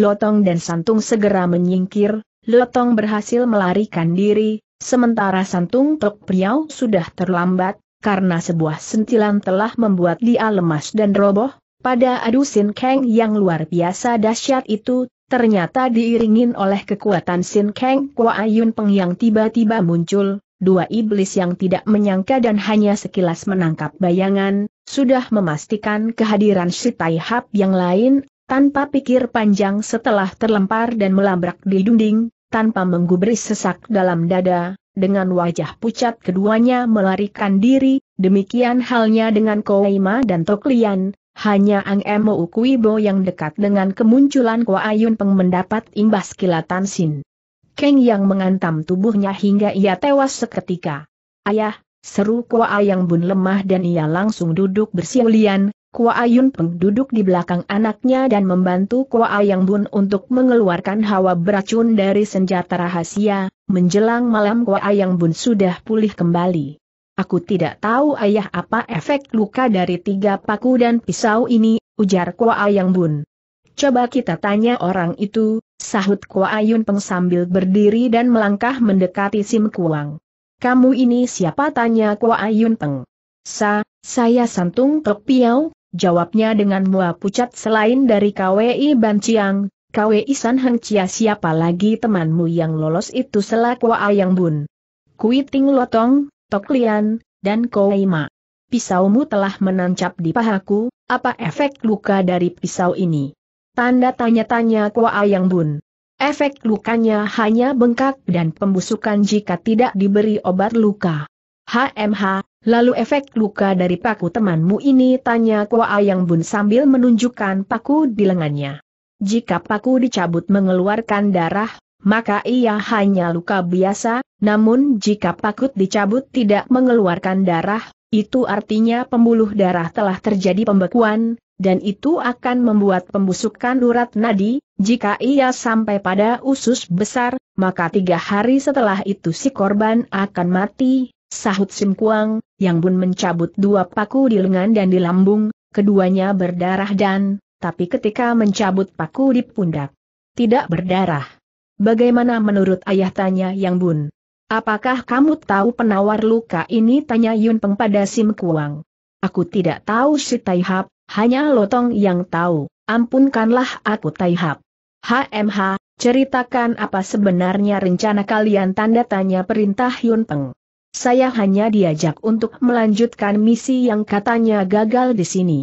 Lotong dan Santung segera menyingkir, Lotong berhasil melarikan diri, sementara Santung Tok Priau sudah terlambat, karena sebuah sentilan telah membuat dia lemas dan roboh, pada adu Sin Kang yang luar biasa dahsyat itu, ternyata diiringin oleh kekuatan Sin Kang kua Ayun Peng yang tiba-tiba muncul, dua iblis yang tidak menyangka dan hanya sekilas menangkap bayangan, sudah memastikan kehadiran si Tai Hap yang lain, tanpa pikir panjang setelah terlempar dan melabrak di dinding, tanpa menggubris sesak dalam dada, dengan wajah pucat keduanya melarikan diri, demikian halnya dengan Koima dan Toklian, hanya Ang Emo bo yang dekat dengan kemunculan Kwa Ayun Peng mendapat imbas kilatan Sin. Keng yang mengantam tubuhnya hingga ia tewas seketika. Ayah, seru Kwa Ayang Bun lemah dan ia langsung duduk bersiulian, Kwa Ayun Peng duduk di belakang anaknya dan membantu Kwa Ayang Bun untuk mengeluarkan hawa beracun dari senjata rahasia, menjelang malam Kwa Ayang Bun sudah pulih kembali. Aku tidak tahu ayah apa efek luka dari tiga paku dan pisau ini, ujar Kua Yang Bun. Coba kita tanya orang itu, sahut Kua Ayun Peng sambil berdiri dan melangkah mendekati Sim Kuang. Kamu ini siapa tanya Kua Ayun Peng? Sa, saya Santung Tok Piau, jawabnya dengan mua pucat selain dari KWI Ban Chiang, KWI San Heng Chia siapa lagi temanmu yang lolos itu selaku Ayang Bun. Kuiting Lotong, Toklian dan Koima. Pisaumu telah menancap di pahaku, apa efek luka dari pisau ini? Tanda tanya-tanya Kua Yang Bun. Efek lukanya hanya bengkak dan pembusukan jika tidak diberi obat luka. HMH, lalu efek luka dari paku temanmu ini tanya Kua Yang Bun sambil menunjukkan paku di lengannya. Jika paku dicabut mengeluarkan darah, maka ia hanya luka biasa, namun jika pakut dicabut tidak mengeluarkan darah, itu artinya pembuluh darah telah terjadi pembekuan, dan itu akan membuat pembusukan urat nadi, jika ia sampai pada usus besar, maka tiga hari setelah itu si korban akan mati, sahut Sim Kuang, yang pun mencabut dua paku di lengan dan di lambung, keduanya berdarah dan, tapi ketika mencabut paku di pundak, tidak berdarah. Bagaimana menurut ayah tanya Yang Bun? Apakah kamu tahu penawar luka ini tanya Yun Peng pada Sim Kuang? Aku tidak tahu si Taihap, hanya Lotong yang tahu, ampunkanlah aku Taihap. HMH, ceritakan apa sebenarnya rencana kalian tanda tanya perintah Yun Peng. Saya hanya diajak untuk melanjutkan misi yang katanya gagal di sini.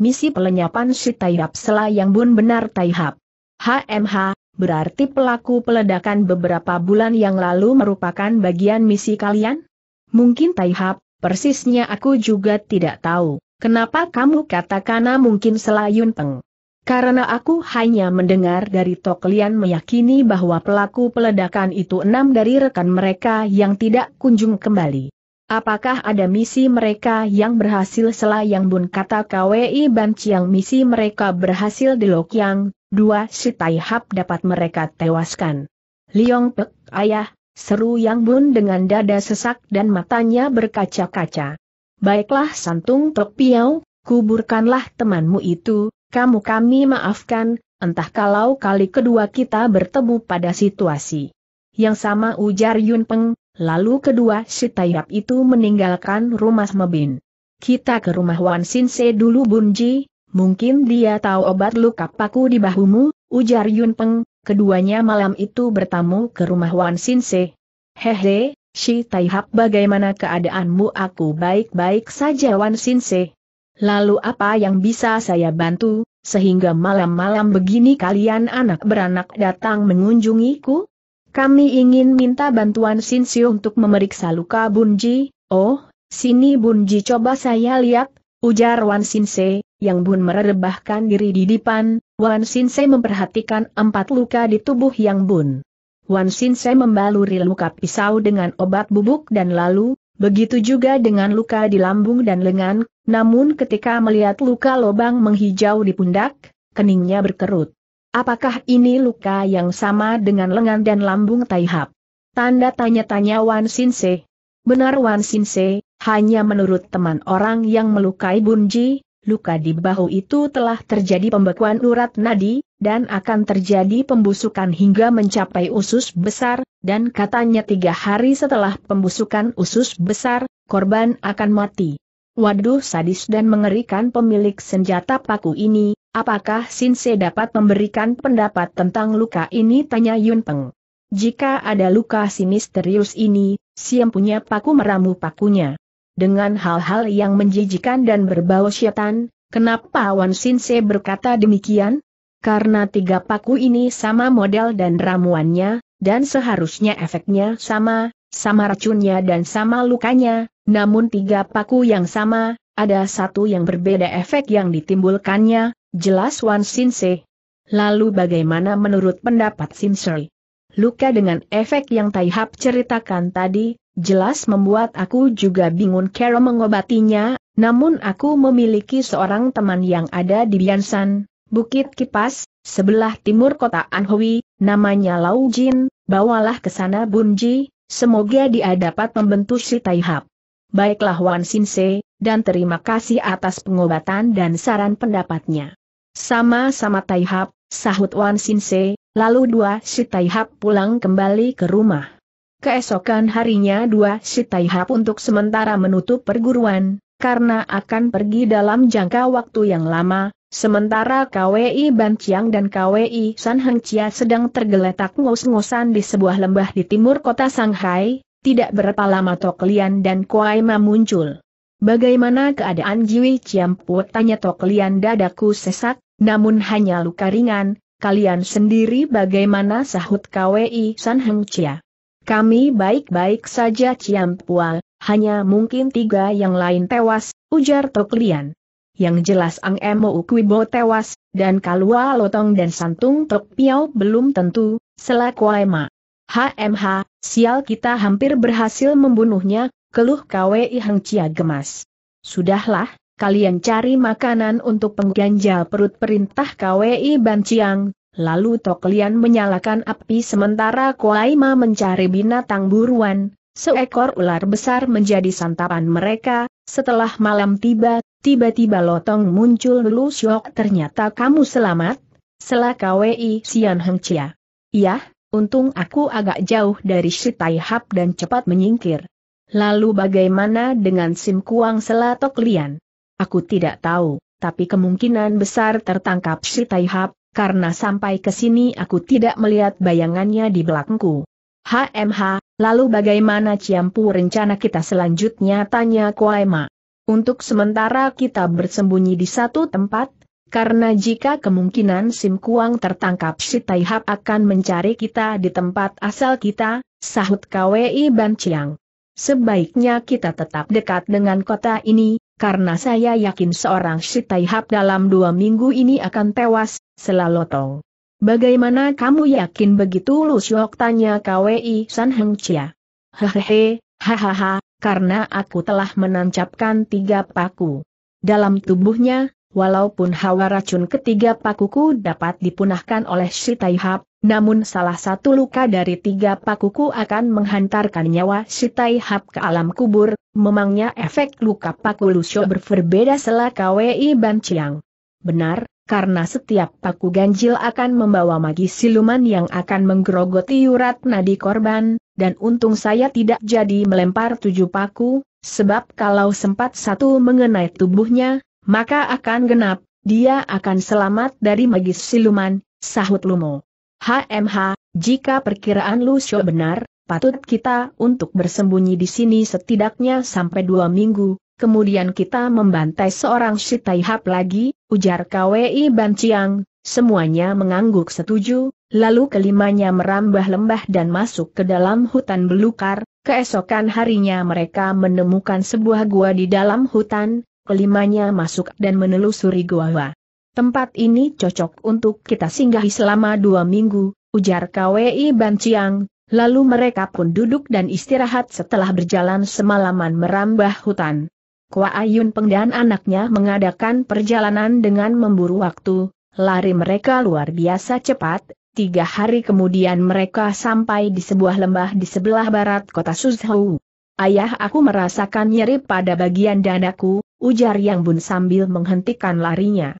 Misi pelenyapan si Taihap Yang Bun benar Taihap. HMH, berarti pelaku peledakan beberapa bulan yang lalu merupakan bagian misi kalian? Mungkin Taihap, persisnya aku juga tidak tahu. Kenapa kamu katakan mungkin selayun peng? Karena aku hanya mendengar dari Toklian meyakini bahwa pelaku peledakan itu enam dari rekan mereka yang tidak kunjung kembali. Apakah ada misi mereka yang berhasil yang bun kata KWI banci yang misi mereka berhasil di Lokyang, dua si Tai dapat mereka tewaskan. Liong Pek, ayah, seru Yang Bun dengan dada sesak dan matanya berkaca-kaca. Baiklah Santung Tok Piau, kuburkanlah temanmu itu, kamu kami maafkan, entah kalau kali kedua kita bertemu pada situasi. Yang sama ujar Yun Peng, Lalu kedua si Taiyap itu meninggalkan rumah Mebin. Kita ke rumah Wan Sinse dulu Bunji, mungkin dia tahu obat luka paku di bahumu, ujar Yun Peng, keduanya malam itu bertamu ke rumah Wan Sinse. Hehe, si Taiyap bagaimana keadaanmu aku baik-baik saja Wan Sinse. Lalu apa yang bisa saya bantu, sehingga malam-malam begini kalian anak beranak datang mengunjungiku? Kami ingin minta bantuan Siu untuk memeriksa luka Bunji, oh, sini Bunji coba saya lihat, ujar Wan Se, yang Bun merebahkan diri di depan, Wan Se memperhatikan empat luka di tubuh yang Bun. Wan Se membaluri luka pisau dengan obat bubuk dan lalu, begitu juga dengan luka di lambung dan lengan, namun ketika melihat luka lobang menghijau di pundak, keningnya berkerut. Apakah ini luka yang sama dengan lengan dan lambung Taihap? Tanda tanya-tanya Wan Sinse. Benar Wan Sinse, hanya menurut teman orang yang melukai Bunji, luka di bahu itu telah terjadi pembekuan urat nadi, dan akan terjadi pembusukan hingga mencapai usus besar, dan katanya tiga hari setelah pembusukan usus besar, korban akan mati. Waduh sadis dan mengerikan pemilik senjata paku ini, Apakah Sinse dapat memberikan pendapat tentang luka ini? Tanya Yun Peng. Jika ada luka si misterius ini, Siem punya paku meramu pakunya. Dengan hal-hal yang menjijikan dan berbau syaitan, kenapa Wan Sinse berkata demikian? Karena tiga paku ini sama model dan ramuannya, dan seharusnya efeknya sama, sama racunnya dan sama lukanya, namun tiga paku yang sama, ada satu yang berbeda efek yang ditimbulkannya, Jelas Wan Sinse. Lalu bagaimana menurut pendapat Simseri? Luka dengan efek yang Taihap ceritakan tadi, jelas membuat aku juga bingung cara mengobatinya, namun aku memiliki seorang teman yang ada di Biansan, Bukit Kipas, sebelah timur kota Anhui, namanya Lau Jin, bawalah ke sana Bunji, semoga dia dapat membentuk si Taihap. Baiklah Wan Sinse, dan terima kasih atas pengobatan dan saran pendapatnya. Sama-sama Taihap, sahut Wan Sinse, lalu dua si Taihap pulang kembali ke rumah. Keesokan harinya dua si Taihap untuk sementara menutup perguruan, karena akan pergi dalam jangka waktu yang lama, sementara KWI Ban Chiang dan KWI San Heng Chia sedang tergeletak ngos-ngosan di sebuah lembah di timur kota Shanghai, tidak berapa lama Tok Lian dan Kuaima muncul. Bagaimana keadaan Jiwi Ciampu? Tanya Tok Lian dadaku sesak, namun hanya luka ringan, kalian sendiri bagaimana sahut KWI San Heng Chia. Kami baik-baik saja Ciampual. hanya mungkin tiga yang lain tewas, ujar Tok Lian. Yang jelas Ang Emo Ukwibo tewas, dan Kalua Lotong dan Santung Tok Piao belum tentu, selaku Ema. HMH, sial kita hampir berhasil membunuhnya, keluh Kwei Hang Chia gemas. Sudahlah, kalian cari makanan untuk pengganjal perut perintah Kwei Ban Chiang, lalu Toklian menyalakan api sementara Kuaima mencari binatang buruan, seekor ular besar menjadi santapan mereka, setelah malam tiba, tiba-tiba lotong muncul Lu Siok. ternyata kamu selamat, selah Kwei Sian Hang Chia. Ya, untung aku agak jauh dari Shitai hap dan cepat menyingkir. Lalu bagaimana dengan Sim Kuang Selatok Lian? Aku tidak tahu, tapi kemungkinan besar tertangkap si Taihap, karena sampai ke sini aku tidak melihat bayangannya di belakangku. HMH, lalu bagaimana Ciampu rencana kita selanjutnya tanya Kuaima. Untuk sementara kita bersembunyi di satu tempat, karena jika kemungkinan Sim Kuang tertangkap si Taihap akan mencari kita di tempat asal kita, sahut KWI Ban Chiang. Sebaiknya kita tetap dekat dengan kota ini, karena saya yakin seorang Shitaihap dalam dua minggu ini akan tewas, selalotong. Bagaimana kamu yakin begitu Lu Syok tanya KWI San Heng Chia? Hehehe, hahaha, karena aku telah menancapkan tiga paku. Dalam tubuhnya, walaupun hawa racun ketiga pakuku dapat dipunahkan oleh Shitaihap, namun salah satu luka dari tiga pakuku akan menghantarkan nyawa si Hap ke alam kubur, memangnya efek luka paku Lucio berbeda selah KWI Ban Chiang. Benar, karena setiap paku ganjil akan membawa magi siluman yang akan menggerogoti urat nadi korban, dan untung saya tidak jadi melempar tujuh paku, sebab kalau sempat satu mengenai tubuhnya, maka akan genap, dia akan selamat dari magis siluman, sahut Lumo. HMH, jika perkiraan lu show benar, patut kita untuk bersembunyi di sini setidaknya sampai dua minggu, kemudian kita membantai seorang hap lagi, ujar KWI Banciang, semuanya mengangguk setuju, lalu kelimanya merambah lembah dan masuk ke dalam hutan belukar, keesokan harinya mereka menemukan sebuah gua di dalam hutan, kelimanya masuk dan menelusuri gua. Tempat ini cocok untuk kita singgahi selama dua minggu, ujar KWI Banciang, lalu mereka pun duduk dan istirahat setelah berjalan semalaman merambah hutan. Kwa Ayun Peng dan anaknya mengadakan perjalanan dengan memburu waktu, lari mereka luar biasa cepat, tiga hari kemudian mereka sampai di sebuah lembah di sebelah barat kota Suzhou. Ayah aku merasakan nyeri pada bagian dadaku, ujar Yang Bun sambil menghentikan larinya.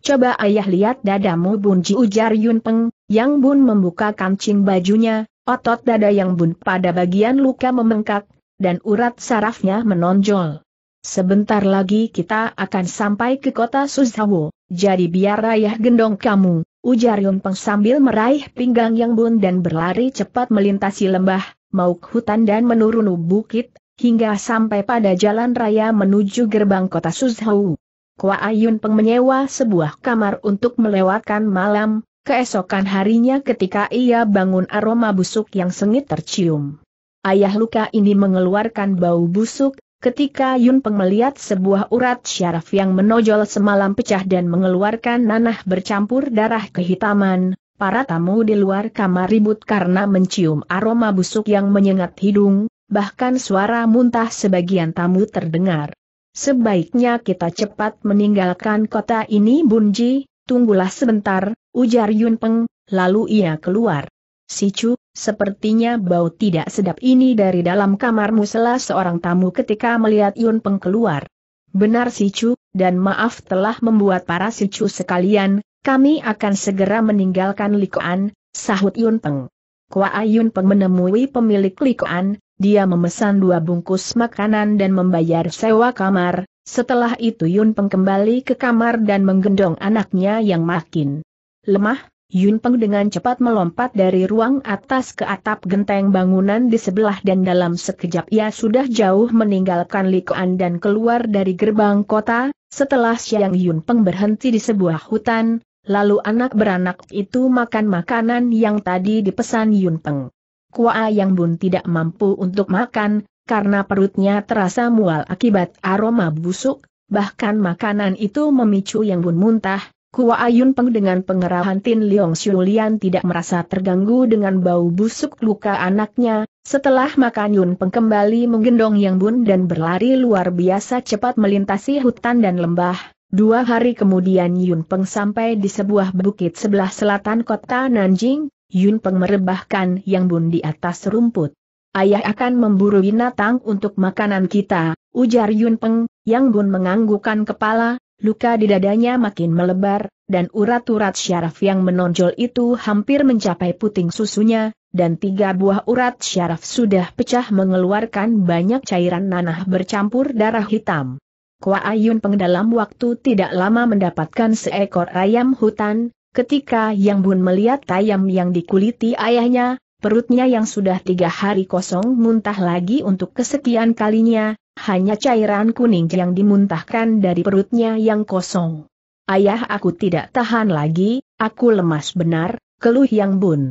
Coba ayah lihat dadamu ji ujar Yun Peng, yang bun membuka kancing bajunya, otot dada yang bun pada bagian luka memengkak, dan urat sarafnya menonjol. Sebentar lagi kita akan sampai ke kota Suzhou, jadi biar ayah gendong kamu, ujar Yun Peng sambil meraih pinggang Yang Bun dan berlari cepat melintasi lembah, mauk hutan dan menuruni bukit, hingga sampai pada jalan raya menuju gerbang kota Suzhou. Kwa Ayun Peng menyewa sebuah kamar untuk melewatkan malam, keesokan harinya ketika ia bangun aroma busuk yang sengit tercium. Ayah luka ini mengeluarkan bau busuk, ketika Yun Peng melihat sebuah urat syaraf yang menonjol semalam pecah dan mengeluarkan nanah bercampur darah kehitaman, para tamu di luar kamar ribut karena mencium aroma busuk yang menyengat hidung, bahkan suara muntah sebagian tamu terdengar. Sebaiknya kita cepat meninggalkan kota ini Bunji, tunggulah sebentar, ujar Yun Peng, lalu ia keluar. Si Chu, sepertinya bau tidak sedap ini dari dalam kamarmu salah seorang tamu ketika melihat Yun Peng keluar. Benar Si Chu, dan maaf telah membuat para Si Chu sekalian, kami akan segera meninggalkan Likoan, sahut Yun Peng. Kua Yun Peng menemui pemilik Likoan, dia memesan dua bungkus makanan dan membayar sewa kamar, setelah itu Yun Peng kembali ke kamar dan menggendong anaknya yang makin lemah, Yun Peng dengan cepat melompat dari ruang atas ke atap genteng bangunan di sebelah dan dalam sekejap ia sudah jauh meninggalkan Likuan dan keluar dari gerbang kota, setelah siang Yun Peng berhenti di sebuah hutan, lalu anak beranak itu makan makanan yang tadi dipesan Yun Peng. Kua Yang Bun tidak mampu untuk makan, karena perutnya terasa mual akibat aroma busuk, bahkan makanan itu memicu Yang Bun muntah. Kua Ayun Peng dengan pengerahan Tin Leong Shulian tidak merasa terganggu dengan bau busuk luka anaknya, setelah makan Yun Peng kembali menggendong Yang Bun dan berlari luar biasa cepat melintasi hutan dan lembah. Dua hari kemudian Yun Peng sampai di sebuah bukit sebelah selatan kota Nanjing, Yun Peng merebahkan Yang Bun di atas rumput. Ayah akan memburu binatang untuk makanan kita, ujar Yun Peng, Yang Bun menganggukkan kepala, luka di dadanya makin melebar, dan urat-urat syaraf yang menonjol itu hampir mencapai puting susunya, dan tiga buah urat syaraf sudah pecah mengeluarkan banyak cairan nanah bercampur darah hitam. Kua Ayun Peng dalam waktu tidak lama mendapatkan seekor ayam hutan, Ketika Yang Bun melihat tayam yang dikuliti ayahnya, perutnya yang sudah tiga hari kosong muntah lagi untuk kesekian kalinya, hanya cairan kuning yang dimuntahkan dari perutnya yang kosong. Ayah aku tidak tahan lagi, aku lemas benar, keluh Yang Bun.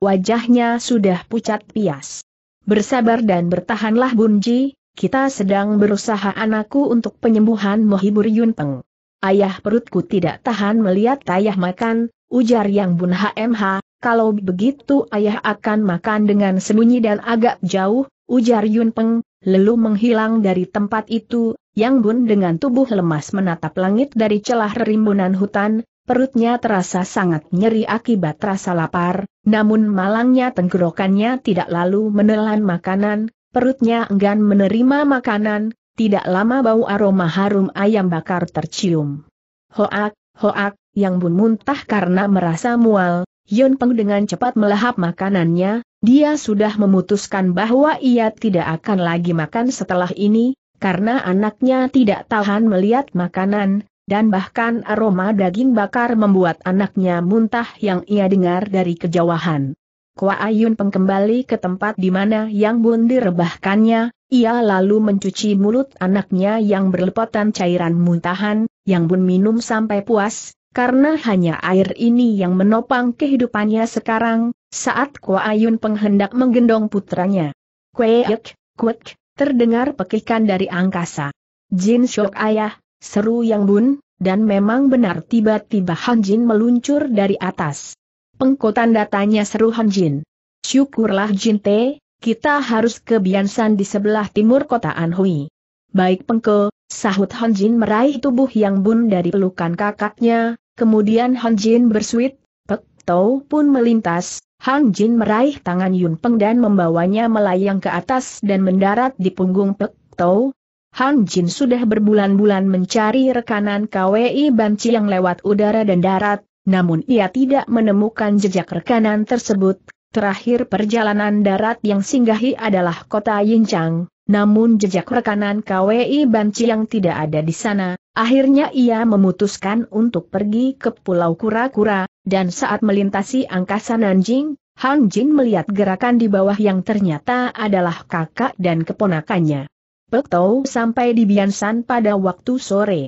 Wajahnya sudah pucat pias. Bersabar dan bertahanlah Bunji, kita sedang berusaha anakku untuk penyembuhan menghibur Yunpeng. Ayah perutku tidak tahan melihat ayah makan, ujar Yang Bun HMH, kalau begitu ayah akan makan dengan sembunyi dan agak jauh, ujar Yun Peng, Lalu menghilang dari tempat itu, Yang Bun dengan tubuh lemas menatap langit dari celah rimbunan hutan, perutnya terasa sangat nyeri akibat rasa lapar, namun malangnya tenggorokannya tidak lalu menelan makanan, perutnya enggan menerima makanan, tidak lama bau aroma harum ayam bakar tercium. Hoak, hoak, yang bun muntah karena merasa mual, Yon Peng dengan cepat melahap makanannya, dia sudah memutuskan bahwa ia tidak akan lagi makan setelah ini, karena anaknya tidak tahan melihat makanan, dan bahkan aroma daging bakar membuat anaknya muntah yang ia dengar dari kejauhan. Kua Ayun Peng ke tempat di mana Yang Bun direbahkannya, ia lalu mencuci mulut anaknya yang berlepotan cairan muntahan, Yang Bun minum sampai puas, karena hanya air ini yang menopang kehidupannya sekarang, saat Kua Ayun penghendak menggendong putranya. Kuek, kuek, terdengar pekikan dari angkasa. Jin syok ayah, seru Yang Bun, dan memang benar tiba-tiba Han Jin meluncur dari atas. Pengko datanya seru Han Jin. Syukurlah Jin Te, kita harus ke Biansan di sebelah timur kota Anhui. Baik Pengko, sahut Han Jin meraih tubuh yang bun dari pelukan kakaknya, kemudian Han Jin bersuit, Pek Tau pun melintas, Han Jin meraih tangan Yun Peng dan membawanya melayang ke atas dan mendarat di punggung Pek Tau. Han Jin sudah berbulan-bulan mencari rekanan KWI Banci yang lewat udara dan darat, namun ia tidak menemukan jejak rekanan tersebut. Terakhir perjalanan darat yang singgahi adalah kota Yinchang, namun jejak rekanan KWI Banci yang tidak ada di sana, akhirnya ia memutuskan untuk pergi ke Pulau Kura-Kura, dan saat melintasi angkasa Nanjing, Hang Jin melihat gerakan di bawah yang ternyata adalah kakak dan keponakannya. Tau sampai di Biansan pada waktu sore.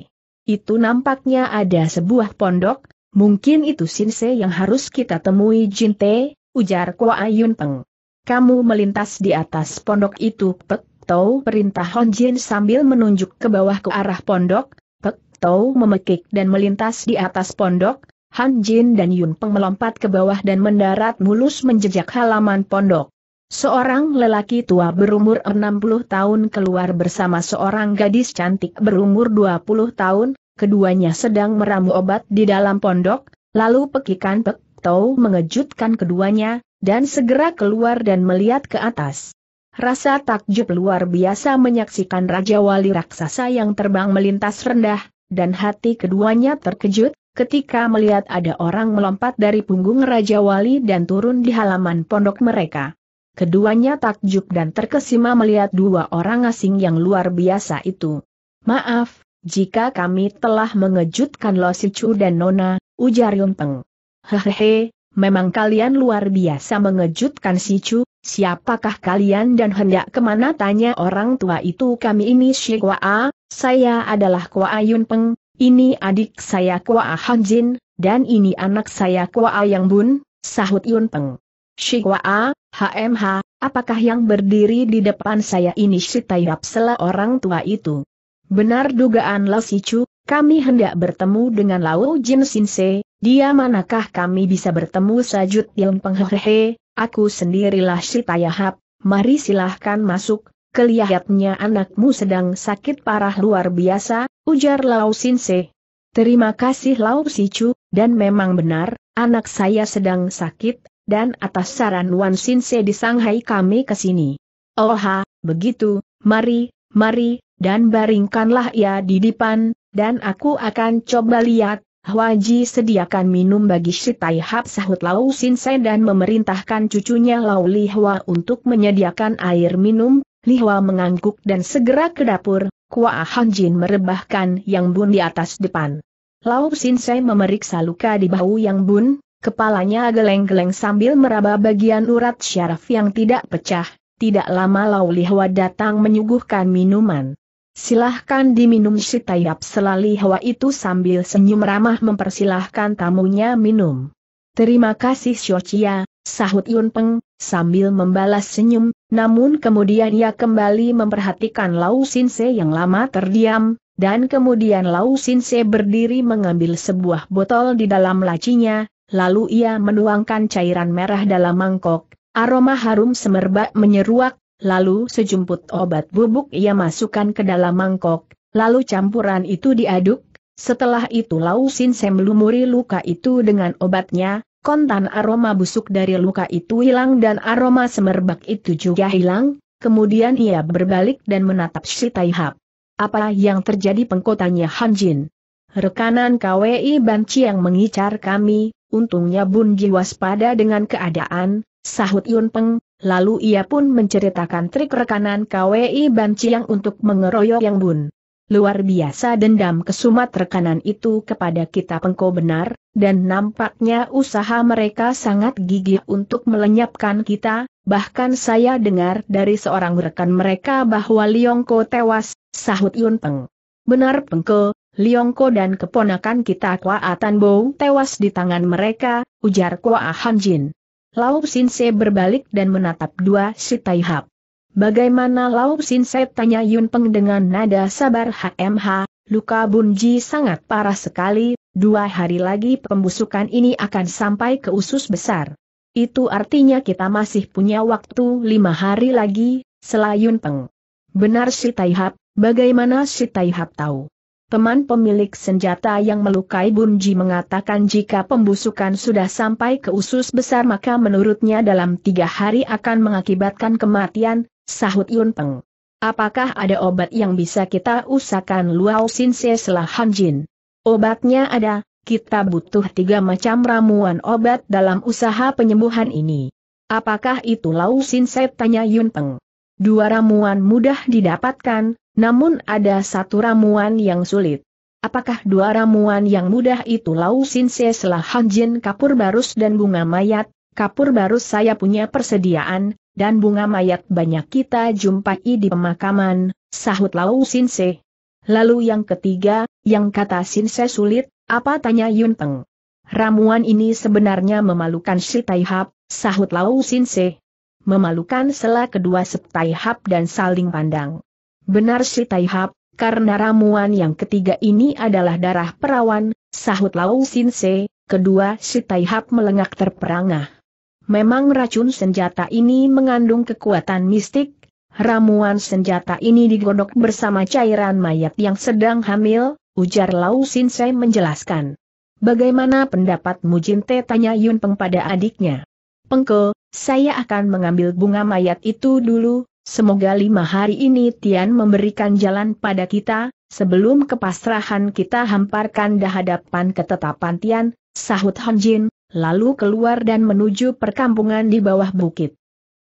Itu nampaknya ada sebuah pondok, Mungkin itu Sinse yang harus kita temui Jinte, ujar Kua Ayun Peng. Kamu melintas di atas pondok itu Pek Tau perintah Hon Jin sambil menunjuk ke bawah ke arah pondok, Pek Tau memekik dan melintas di atas pondok, Han Jin dan Yun Peng melompat ke bawah dan mendarat mulus menjejak halaman pondok. Seorang lelaki tua berumur 60 tahun keluar bersama seorang gadis cantik berumur 20 tahun, keduanya sedang meramu obat di dalam pondok, lalu pekikan Pek Tau mengejutkan keduanya, dan segera keluar dan melihat ke atas. Rasa takjub luar biasa menyaksikan Raja Wali Raksasa yang terbang melintas rendah, dan hati keduanya terkejut, ketika melihat ada orang melompat dari punggung Raja Wali dan turun di halaman pondok mereka. Keduanya takjub dan terkesima melihat dua orang asing yang luar biasa itu. Maaf, jika kami telah mengejutkan Lo Sicu dan Nona, ujar Yun Peng. Hehehe, memang kalian luar biasa mengejutkan Sicu, siapakah kalian dan hendak kemana tanya orang tua itu kami ini Si Kwa saya adalah Kwa Yun ini adik saya Kwa Han dan ini anak saya Kwa Yang Bun, sahut Yun Peng. A, HMH, apakah yang berdiri di depan saya ini si Tayap Sela orang tua itu? Benar dugaan Lao Sichu, kami hendak bertemu dengan Lao Jin Sinse, dia manakah kami bisa bertemu sajut yang penghehehe, aku sendirilah si Tayahap, mari silahkan masuk, kelihatannya anakmu sedang sakit parah luar biasa, ujar Lao Sinse. Terima kasih Lao Sichu, dan memang benar, anak saya sedang sakit, dan atas saran Wan Sinse di Shanghai kami ke sini. Oh begitu, mari, mari, dan baringkanlah ia di depan, dan aku akan coba lihat, Huaji sediakan minum bagi si Hap sahut Lau Sin dan memerintahkan cucunya Lau Lihwa untuk menyediakan air minum, Lihwa mengangguk dan segera ke dapur, Kua Han merebahkan Yang Bun di atas depan. Lau Sin Se memeriksa luka di bahu Yang Bun, kepalanya geleng-geleng sambil meraba bagian urat syaraf yang tidak pecah, tidak lama Lau Lihwa datang menyuguhkan minuman. Silahkan diminum si tayap selali hawa itu sambil senyum ramah mempersilahkan tamunya minum. Terima kasih Syochia, sahut Yun Peng, sambil membalas senyum, namun kemudian ia kembali memperhatikan Lau Sinse yang lama terdiam, dan kemudian Lau Sinse berdiri mengambil sebuah botol di dalam lacinya, lalu ia menuangkan cairan merah dalam mangkok, aroma harum semerbak menyeruak, lalu sejumput obat bubuk ia masukkan ke dalam mangkok, lalu campuran itu diaduk, setelah itu Lau Sin Sem lumuri luka itu dengan obatnya, kontan aroma busuk dari luka itu hilang dan aroma semerbak itu juga hilang, kemudian ia berbalik dan menatap si Taihap. Apa yang terjadi pengkotanya Jin? Rekanan KWI banci yang mengicar kami, untungnya Bun Ji waspada dengan keadaan, sahut Yun Peng, Lalu ia pun menceritakan trik rekanan KWI Ban Chiang untuk mengeroyok Yang Bun. Luar biasa dendam kesumat rekanan itu kepada kita pengko benar, dan nampaknya usaha mereka sangat gigih untuk melenyapkan kita, bahkan saya dengar dari seorang rekan mereka bahwa Liongko tewas, sahut Yun Peng. Benar pengko, Liongko dan keponakan kita Kwa Atan Bo tewas di tangan mereka, ujar Kwa Hanjin. Lau Sinse berbalik dan menatap dua si Taihap. Bagaimana Lau Sinse tanya Yun Peng dengan nada sabar HMH, luka Bunji sangat parah sekali, dua hari lagi pembusukan ini akan sampai ke usus besar. Itu artinya kita masih punya waktu lima hari lagi, Selain Peng. Benar si Taihap, bagaimana si Taihap tahu? Teman pemilik senjata yang melukai Bunji mengatakan jika pembusukan sudah sampai ke usus besar maka menurutnya dalam tiga hari akan mengakibatkan kematian, sahut Yun Peng. Apakah ada obat yang bisa kita usahakan Luau Sinse selah Hanjin? Obatnya ada, kita butuh tiga macam ramuan obat dalam usaha penyembuhan ini. Apakah itu Lau Sinse tanya Yun Peng? Dua ramuan mudah didapatkan, namun ada satu ramuan yang sulit. Apakah dua ramuan yang mudah itu Lau Sin Se selah Hanjin kapur barus dan bunga mayat, kapur barus saya punya persediaan, dan bunga mayat banyak kita jumpai di pemakaman, sahut Lau Sin Lalu yang ketiga, yang kata Sin sulit, apa tanya Yun Ramuan ini sebenarnya memalukan si Taihap, sahut Lau Sin memalukan sela kedua Setaihap dan saling pandang. Benar si Taihap, karena ramuan yang ketiga ini adalah darah perawan, sahut Lau Sinse, kedua si Taihap melengak terperangah. Memang racun senjata ini mengandung kekuatan mistik, ramuan senjata ini digodok bersama cairan mayat yang sedang hamil, ujar Lau Sin Sinse menjelaskan. Bagaimana pendapatmu Te tanya Yun Peng pada adiknya. Pengke, saya akan mengambil bunga mayat itu dulu, semoga lima hari ini Tian memberikan jalan pada kita, sebelum kepasrahan kita hamparkan dahadapan ketetapan Tian, sahut Hanjin, lalu keluar dan menuju perkampungan di bawah bukit.